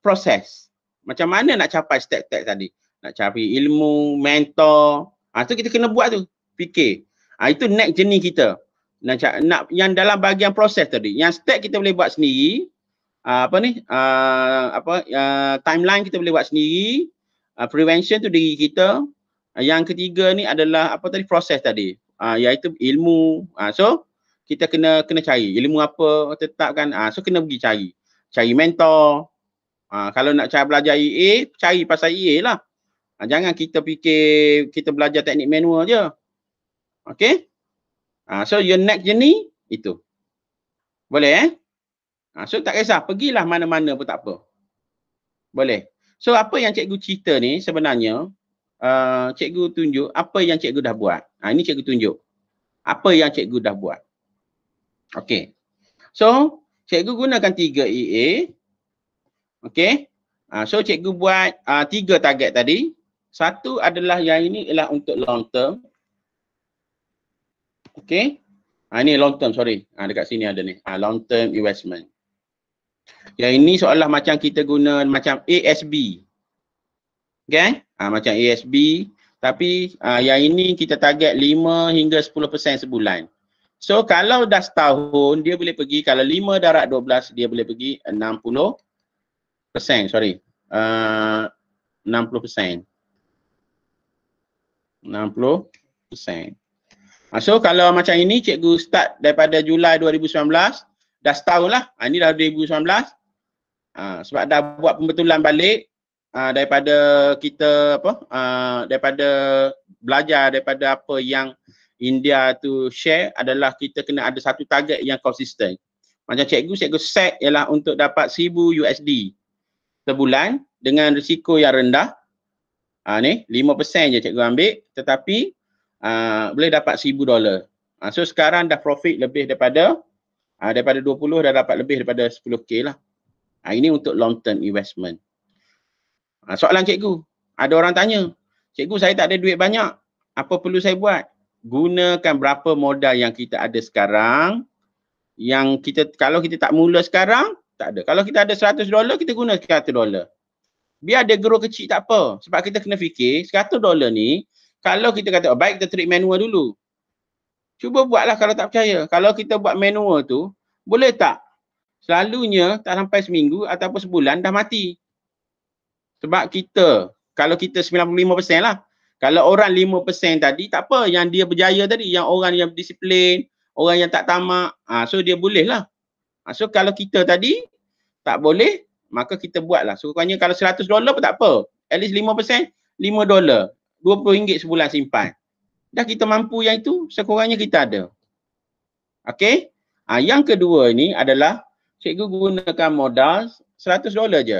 proses macam mana nak capai step-step tadi nak cari ilmu mentor ah uh, tu kita kena buat tu fikir uh, itu next journey kita nak nak yang dalam bahagian proses tadi yang step kita boleh buat sendiri uh, apa ni uh, apa uh, timeline kita boleh buat sendiri uh, prevention tu diri kita uh, yang ketiga ni adalah apa tadi proses tadi uh, iaitu ilmu uh, so kita kena kena cari ilmu apa tetapkan uh, so kena pergi cari cari mentor uh, kalau nak cari belajar EA cari pasal EA lah uh, jangan kita fikir kita belajar teknik manual je okey uh, so your next journey itu boleh eh uh, so tak kisah pergilah mana-mana pun tak apa boleh So apa yang cikgu cerita ni sebenarnya uh, cikgu tunjuk apa yang cikgu dah buat. Ha, ini cikgu tunjuk. Apa yang cikgu dah buat. Okay. So cikgu gunakan 3 EA. Okay. Uh, so cikgu buat uh, tiga target tadi. Satu adalah yang ini ialah untuk long term. Okay. Ha, ini long term sorry. Ha, dekat sini ada ni. Ha, long term investment. Yang ini seolah macam kita guna macam ASB. Okay? Ha, macam ASB. Tapi ha, yang ini kita target 5 hingga 10% sebulan. So kalau dah setahun dia boleh pergi kalau 5 darat 12 dia boleh pergi 60% sorry. Uh, 60%. 60%. So kalau macam ini cikgu start daripada Julai dah setahun lah. Ha, ini dah 2019. Ha, ah, sebab dah buat pembetulan balik ha, daripada kita apa, ha, daripada belajar daripada apa yang India tu share adalah kita kena ada satu target yang konsisten. Macam cikgu, cikgu set ialah untuk dapat 1000 USD sebulan dengan risiko yang rendah. Ha, ni 5% je cikgu ambil tetapi uh, boleh dapat 1000 dolar. Uh, so sekarang dah profit lebih daripada uh, daripada 20 dah dapat lebih daripada 10k lah. Uh, ini untuk long term investment. Uh, soalan cikgu, ada orang tanya, cikgu saya tak ada duit banyak, apa perlu saya buat? Gunakan berapa modal yang kita ada sekarang yang kita kalau kita tak mula sekarang, tak ada. Kalau kita ada 100 dolar, kita guna 100 dolar. Biar dia grow kecil tak apa. Sebab kita kena fikir 100 dolar ni kalau kita kata oh, baik kita trade manual dulu. Cuba buatlah kalau tak percaya. Kalau kita buat manual tu, boleh tak? Selalunya tak sampai seminggu ataupun sebulan dah mati. Sebab kita, kalau kita 95% lah. Kalau orang 5% tadi, tak apa. Yang dia berjaya tadi, yang orang yang disiplin, orang yang tak tamak, ha, so dia boleh lah. Ha, so kalau kita tadi tak boleh, maka kita buatlah. So kalau 100 dolar pun tak apa. At least 5%, 5 dolar. 20 ringgit sebulan simpan dah kita mampu yang itu sekurangnya kita ada. Okey? Ha, yang kedua ini adalah cikgu gunakan modal 100 dolar je.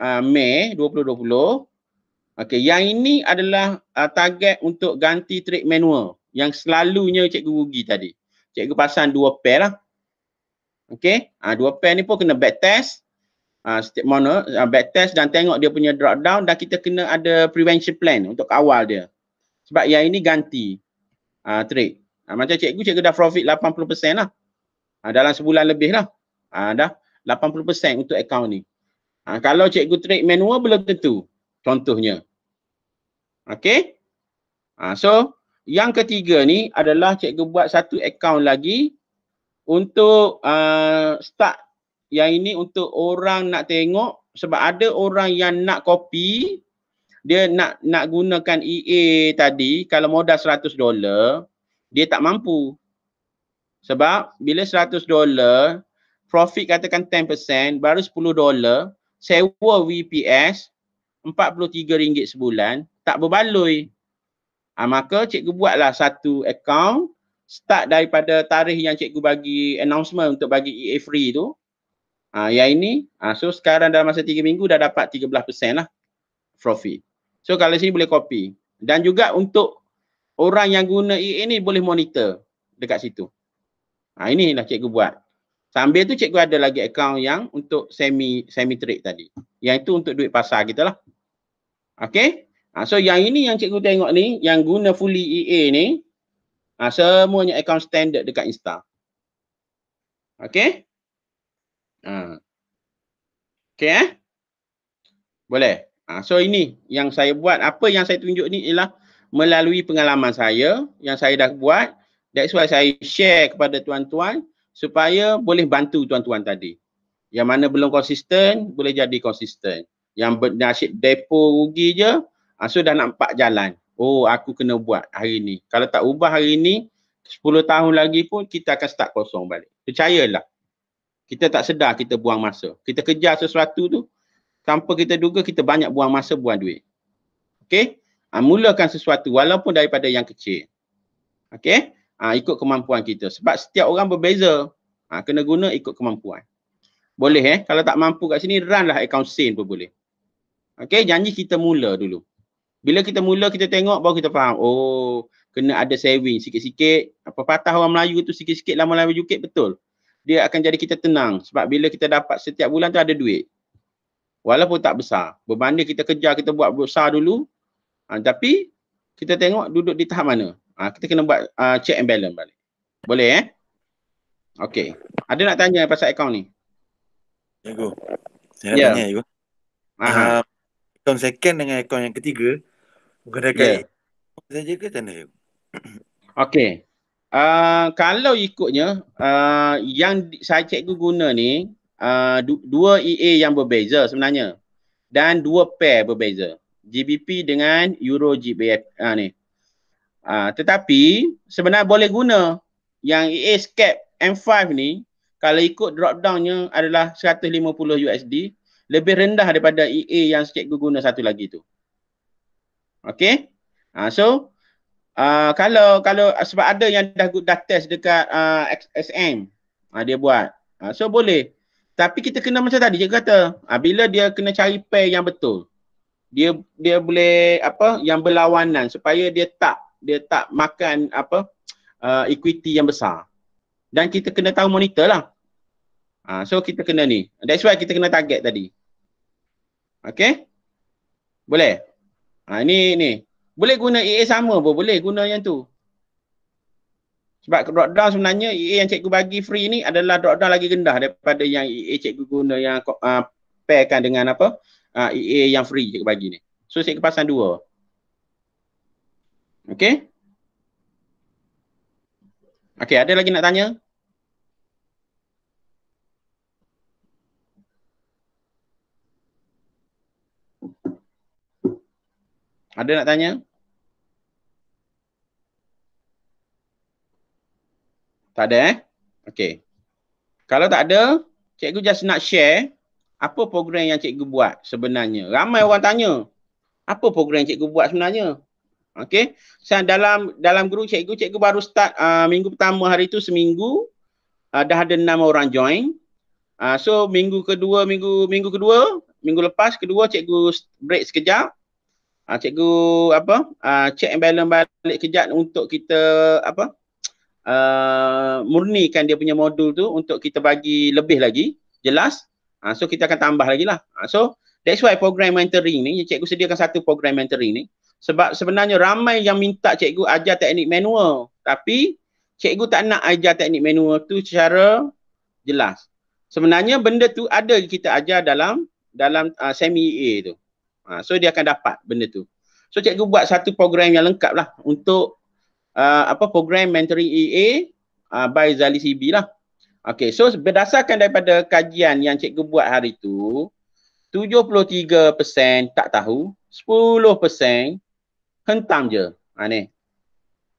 Ha, Mei 2020. Okey, yang ini adalah uh, target untuk ganti trade manual yang selalunya cikgu rugi tadi. Cikgu pasang dua pair lah. Okey, ha, dua pair ni pun kena back test. Ha, setiap mana uh, back test dan tengok dia punya drop down Dah kita kena ada prevention plan untuk awal dia sebab yang ini ganti uh, trade. Uh, macam cikgu, cikgu dah profit 80% lah. Uh, dalam sebulan lebih lah. Uh, dah 80% untuk account ni. Uh, kalau cikgu trade manual belum tentu. Contohnya. Okay. Uh, so, yang ketiga ni adalah cikgu buat satu account lagi untuk uh, start yang ini untuk orang nak tengok sebab ada orang yang nak copy dia nak nak gunakan EA tadi kalau modal 100 dolar dia tak mampu sebab bila 100 dolar profit katakan 10% baru 10 dolar sewa VPS 43 ringgit sebulan tak berbaloi ha, maka cikgu buatlah satu account start daripada tarikh yang cikgu bagi announcement untuk bagi EA free tu ha, yang ini ha, so sekarang dalam masa 3 minggu dah dapat 13% lah profit So kalau sini boleh copy. Dan juga untuk orang yang guna EA ni boleh monitor dekat situ. Ha, ini lah cikgu buat. Sambil tu cikgu ada lagi account yang untuk semi semi trade tadi. Yang itu untuk duit pasar kita lah. Okay. Ha, so yang ini yang cikgu tengok ni yang guna fully EA ni ha, semuanya account standard dekat Insta. Okay. Ha. Okay eh. Boleh. Ha, so ini yang saya buat. Apa yang saya tunjuk ni ialah melalui pengalaman saya yang saya dah buat. That's why saya share kepada tuan-tuan supaya boleh bantu tuan-tuan tadi. Yang mana belum konsisten, boleh jadi konsisten. Yang nasib depo rugi je, ha, so dah nampak jalan. Oh, aku kena buat hari ni. Kalau tak ubah hari ni, 10 tahun lagi pun kita akan start kosong balik. Percayalah. Kita tak sedar kita buang masa. Kita kejar sesuatu tu, tanpa kita duga kita banyak buang masa buang duit. Okey? Ha, mulakan sesuatu walaupun daripada yang kecil. Okey? Ha, ikut kemampuan kita. Sebab setiap orang berbeza. Ha, kena guna ikut kemampuan. Boleh eh? Kalau tak mampu kat sini, run lah account sin pun boleh. Okey? Janji kita mula dulu. Bila kita mula, kita tengok baru kita faham. Oh, kena ada saving sikit-sikit. Apa patah orang Melayu tu sikit-sikit lama-lama jukit, betul. Dia akan jadi kita tenang. Sebab bila kita dapat setiap bulan tu ada duit walaupun tak besar. Berbanding kita kejar kita buat besar dulu ha, tapi kita tengok duduk di tahap mana. Ha, kita kena buat uh, check and balance balik. Boleh eh? Okay. Ada nak tanya pasal account ni? Cikgu. Saya yeah. nak ya. tanya cikgu. Uh, account second dengan account yang ketiga menggunakan yeah. Ya. saja ke tanda Okay. Uh, kalau ikutnya uh, yang saya cikgu guna ni uh, dua EA yang berbeza sebenarnya dan dua pair berbeza GBP dengan Euro GBP uh, ah, ni. Uh, tetapi sebenarnya boleh guna yang EA Scap M5 ni kalau ikut drop downnya adalah 150 USD lebih rendah daripada EA yang sikit guna satu lagi tu. Okay. Uh, so uh, kalau kalau sebab ada yang dah dah test dekat uh, XSM uh, dia buat. Uh, so boleh tapi kita kena macam tadi cikgu kata, ha, bila dia kena cari pair yang betul. Dia dia boleh apa yang berlawanan supaya dia tak dia tak makan apa uh, equity yang besar. Dan kita kena tahu monitor lah. Ha, so kita kena ni. That's why kita kena target tadi. Okay? Boleh? Ha, ni ni. Boleh guna EA sama pun boleh guna yang tu. Sebab drop-down sebenarnya EA yang cikgu bagi free ni adalah drop-down lagi rendah daripada yang EA cikgu guna yang uh, pairkan dengan apa uh, ah, EA yang free cikgu bagi ni. So cikgu pasang dua. Okay. Okay ada lagi nak tanya? Ada nak tanya? Tak ada eh? Okay. Kalau tak ada, cikgu just nak share apa program yang cikgu buat sebenarnya. Ramai orang tanya, apa program cikgu buat sebenarnya? Okay. So, dalam dalam guru cikgu, cikgu baru start uh, minggu pertama hari tu seminggu. Uh, dah ada enam orang join. Uh, so minggu kedua, minggu minggu kedua, minggu lepas kedua cikgu break sekejap. Uh, cikgu apa? Uh, check and balance balik kejap untuk kita apa? uh, murnikan dia punya modul tu untuk kita bagi lebih lagi jelas uh, so kita akan tambah lagi lah uh, so that's why program mentoring ni cikgu sediakan satu program mentoring ni sebab sebenarnya ramai yang minta cikgu ajar teknik manual tapi cikgu tak nak ajar teknik manual tu secara jelas sebenarnya benda tu ada kita ajar dalam dalam uh, semi EA tu uh, so dia akan dapat benda tu So cikgu buat satu program yang lengkap lah untuk uh, apa program mentoring EA uh, ah, by Zali Sibi lah. Okay, so berdasarkan daripada kajian yang cikgu buat hari tu, 73% tak tahu, 10% hentam je. Ha ni.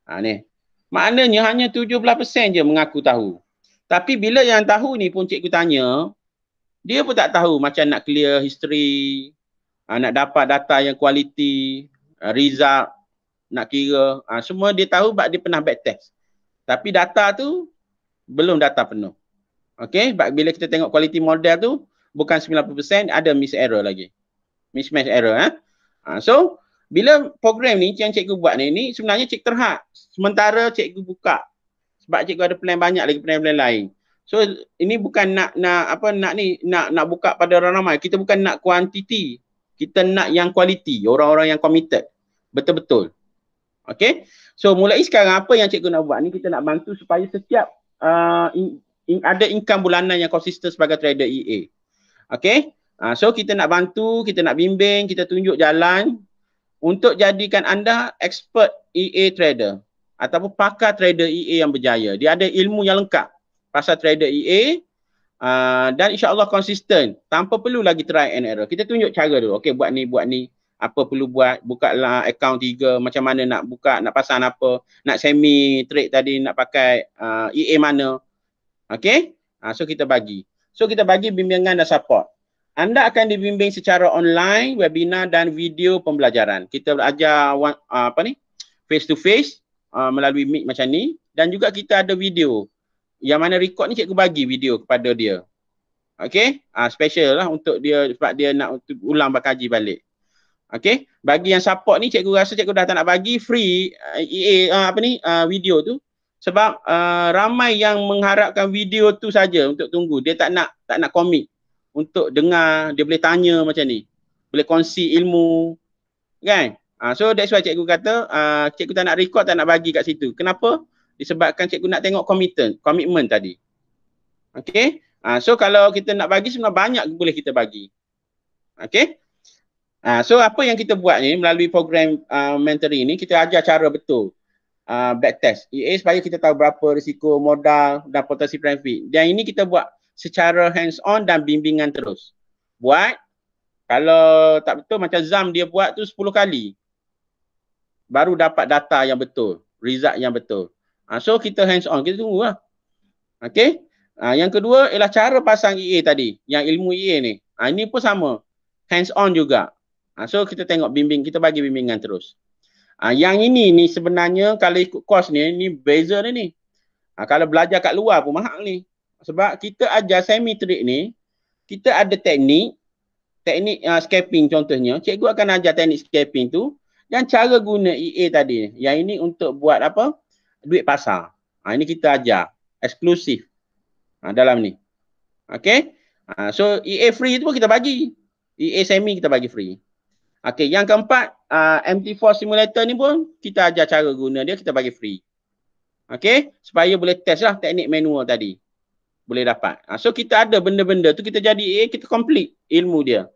Ha ni. Maknanya hanya 17% je mengaku tahu. Tapi bila yang tahu ni pun cikgu tanya, dia pun tak tahu macam nak clear history, nak dapat data yang kualiti, result, nak kira ha, semua dia tahu sebab dia pernah back test tapi data tu belum data penuh Okay, sebab bila kita tengok quality model tu bukan 90% ada miss error lagi mismatch error eh ha, so bila program ni yang cikgu buat ni ni sebenarnya cik terhak. sementara cikgu buka sebab cikgu ada plan banyak lagi plan-plan lain so ini bukan nak nak apa nak ni nak nak buka pada orang ramai kita bukan nak kuantiti kita nak yang kualiti orang-orang yang committed betul-betul Okay. So mulai sekarang apa yang cikgu nak buat ni kita nak bantu supaya setiap uh, in, in, ada income bulanan yang konsisten sebagai trader EA. Okay. Uh, so kita nak bantu, kita nak bimbing, kita tunjuk jalan untuk jadikan anda expert EA trader ataupun pakar trader EA yang berjaya. Dia ada ilmu yang lengkap pasal trader EA uh, dan insyaAllah konsisten tanpa perlu lagi try and error. Kita tunjuk cara dulu. Okay buat ni, buat ni apa perlu buat, buka lah account tiga, macam mana nak buka, nak pasang apa, nak semi trade tadi, nak pakai uh, EA mana. Okay? Ha, ah, so kita bagi. So kita bagi bimbingan dan support. Anda akan dibimbing secara online, webinar dan video pembelajaran. Kita ajar uh, ah, apa ni? Face to face ah, melalui mic macam ni dan juga kita ada video yang mana record ni cikgu bagi video kepada dia. Okay? Uh, special lah untuk dia sebab dia nak ulang bakaji balik. Okay, bagi yang support ni cikgu rasa cikgu dah tak nak bagi free uh, eh, EA uh, eh, apa ni uh, video tu sebab uh, ramai yang mengharapkan video tu saja untuk tunggu. Dia tak nak tak nak komik untuk dengar, dia boleh tanya macam ni. Boleh kongsi ilmu. Kan? Uh, so that's why cikgu kata uh, cikgu tak nak record, tak nak bagi kat situ. Kenapa? Disebabkan cikgu nak tengok komitmen, komitmen tadi. Okay? Uh, ah, so kalau kita nak bagi sebenarnya banyak boleh kita bagi. Okay? Ah uh, so apa yang kita buat ni melalui program uh, mentoring ni kita ajar cara betul a uh, back test EA supaya kita tahu berapa risiko modal dan potensi profit. Dan ini kita buat secara hands on dan bimbingan terus. Buat kalau tak betul macam Zam dia buat tu 10 kali baru dapat data yang betul, result yang betul. Uh, so kita hands on, kita tunggu lah. Okay. Uh, ha, yang kedua ialah cara pasang EA tadi, yang ilmu EA ni. Uh, ini pun sama. Hands on juga. Ha, so kita tengok bimbing, kita bagi bimbingan terus. Ha, yang ini ni sebenarnya kalau ikut kos ni, ni beza dia ni. Ha, kalau belajar kat luar pun mahal ni. Sebab kita ajar semi trick ni, kita ada teknik, teknik uh, scaping contohnya. Cikgu akan ajar teknik scaping tu dan cara guna EA tadi. Yang ini untuk buat apa? Duit pasar. Ha, ini kita ajar. Eksklusif. Ha, dalam ni. Okay. Ha, so EA free tu pun kita bagi. EA semi kita bagi free. Okay, yang keempat, uh, MT4 simulator ni pun kita ajar cara guna dia, kita bagi free. Okay, supaya boleh test lah teknik manual tadi. Boleh dapat. Uh, so kita ada benda-benda tu kita jadi eh, kita complete ilmu dia.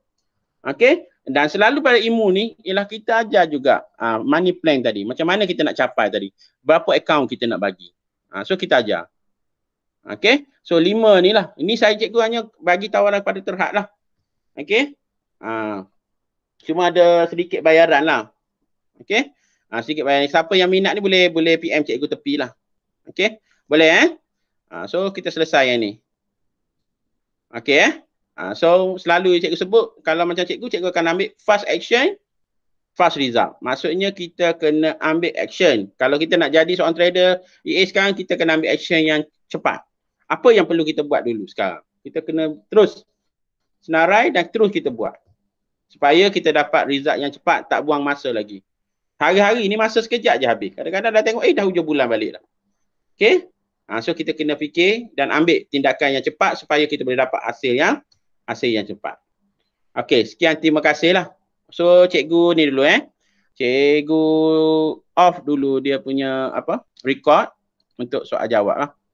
Okay, dan selalu pada ilmu ni ialah kita ajar juga uh, money plan tadi. Macam mana kita nak capai tadi. Berapa account kita nak bagi. Uh, so kita ajar. Okay, so lima ni lah. Ini saya cikgu hanya bagi tawaran kepada terhad lah. Okay. Uh, cuma ada sedikit bayaran lah. Okay. Ha, ah, sedikit bayaran. Siapa yang minat ni boleh boleh PM cikgu tepi lah. Okay. Boleh eh. Ha, so kita selesai yang ni. Okay eh. Ha, so selalu cikgu sebut kalau macam cikgu, cikgu akan ambil fast action, fast result. Maksudnya kita kena ambil action. Kalau kita nak jadi seorang trader EA sekarang, kita kena ambil action yang cepat. Apa yang perlu kita buat dulu sekarang? Kita kena terus senarai dan terus kita buat supaya kita dapat result yang cepat tak buang masa lagi hari-hari ni masa sekejap je habis kadang-kadang dah tengok eh dah hujung bulan balik dah okey ha, so kita kena fikir dan ambil tindakan yang cepat supaya kita boleh dapat hasil yang hasil yang cepat Okay, sekian terima kasihlah so cikgu ni dulu eh cikgu off dulu dia punya apa record untuk soal jawab lah.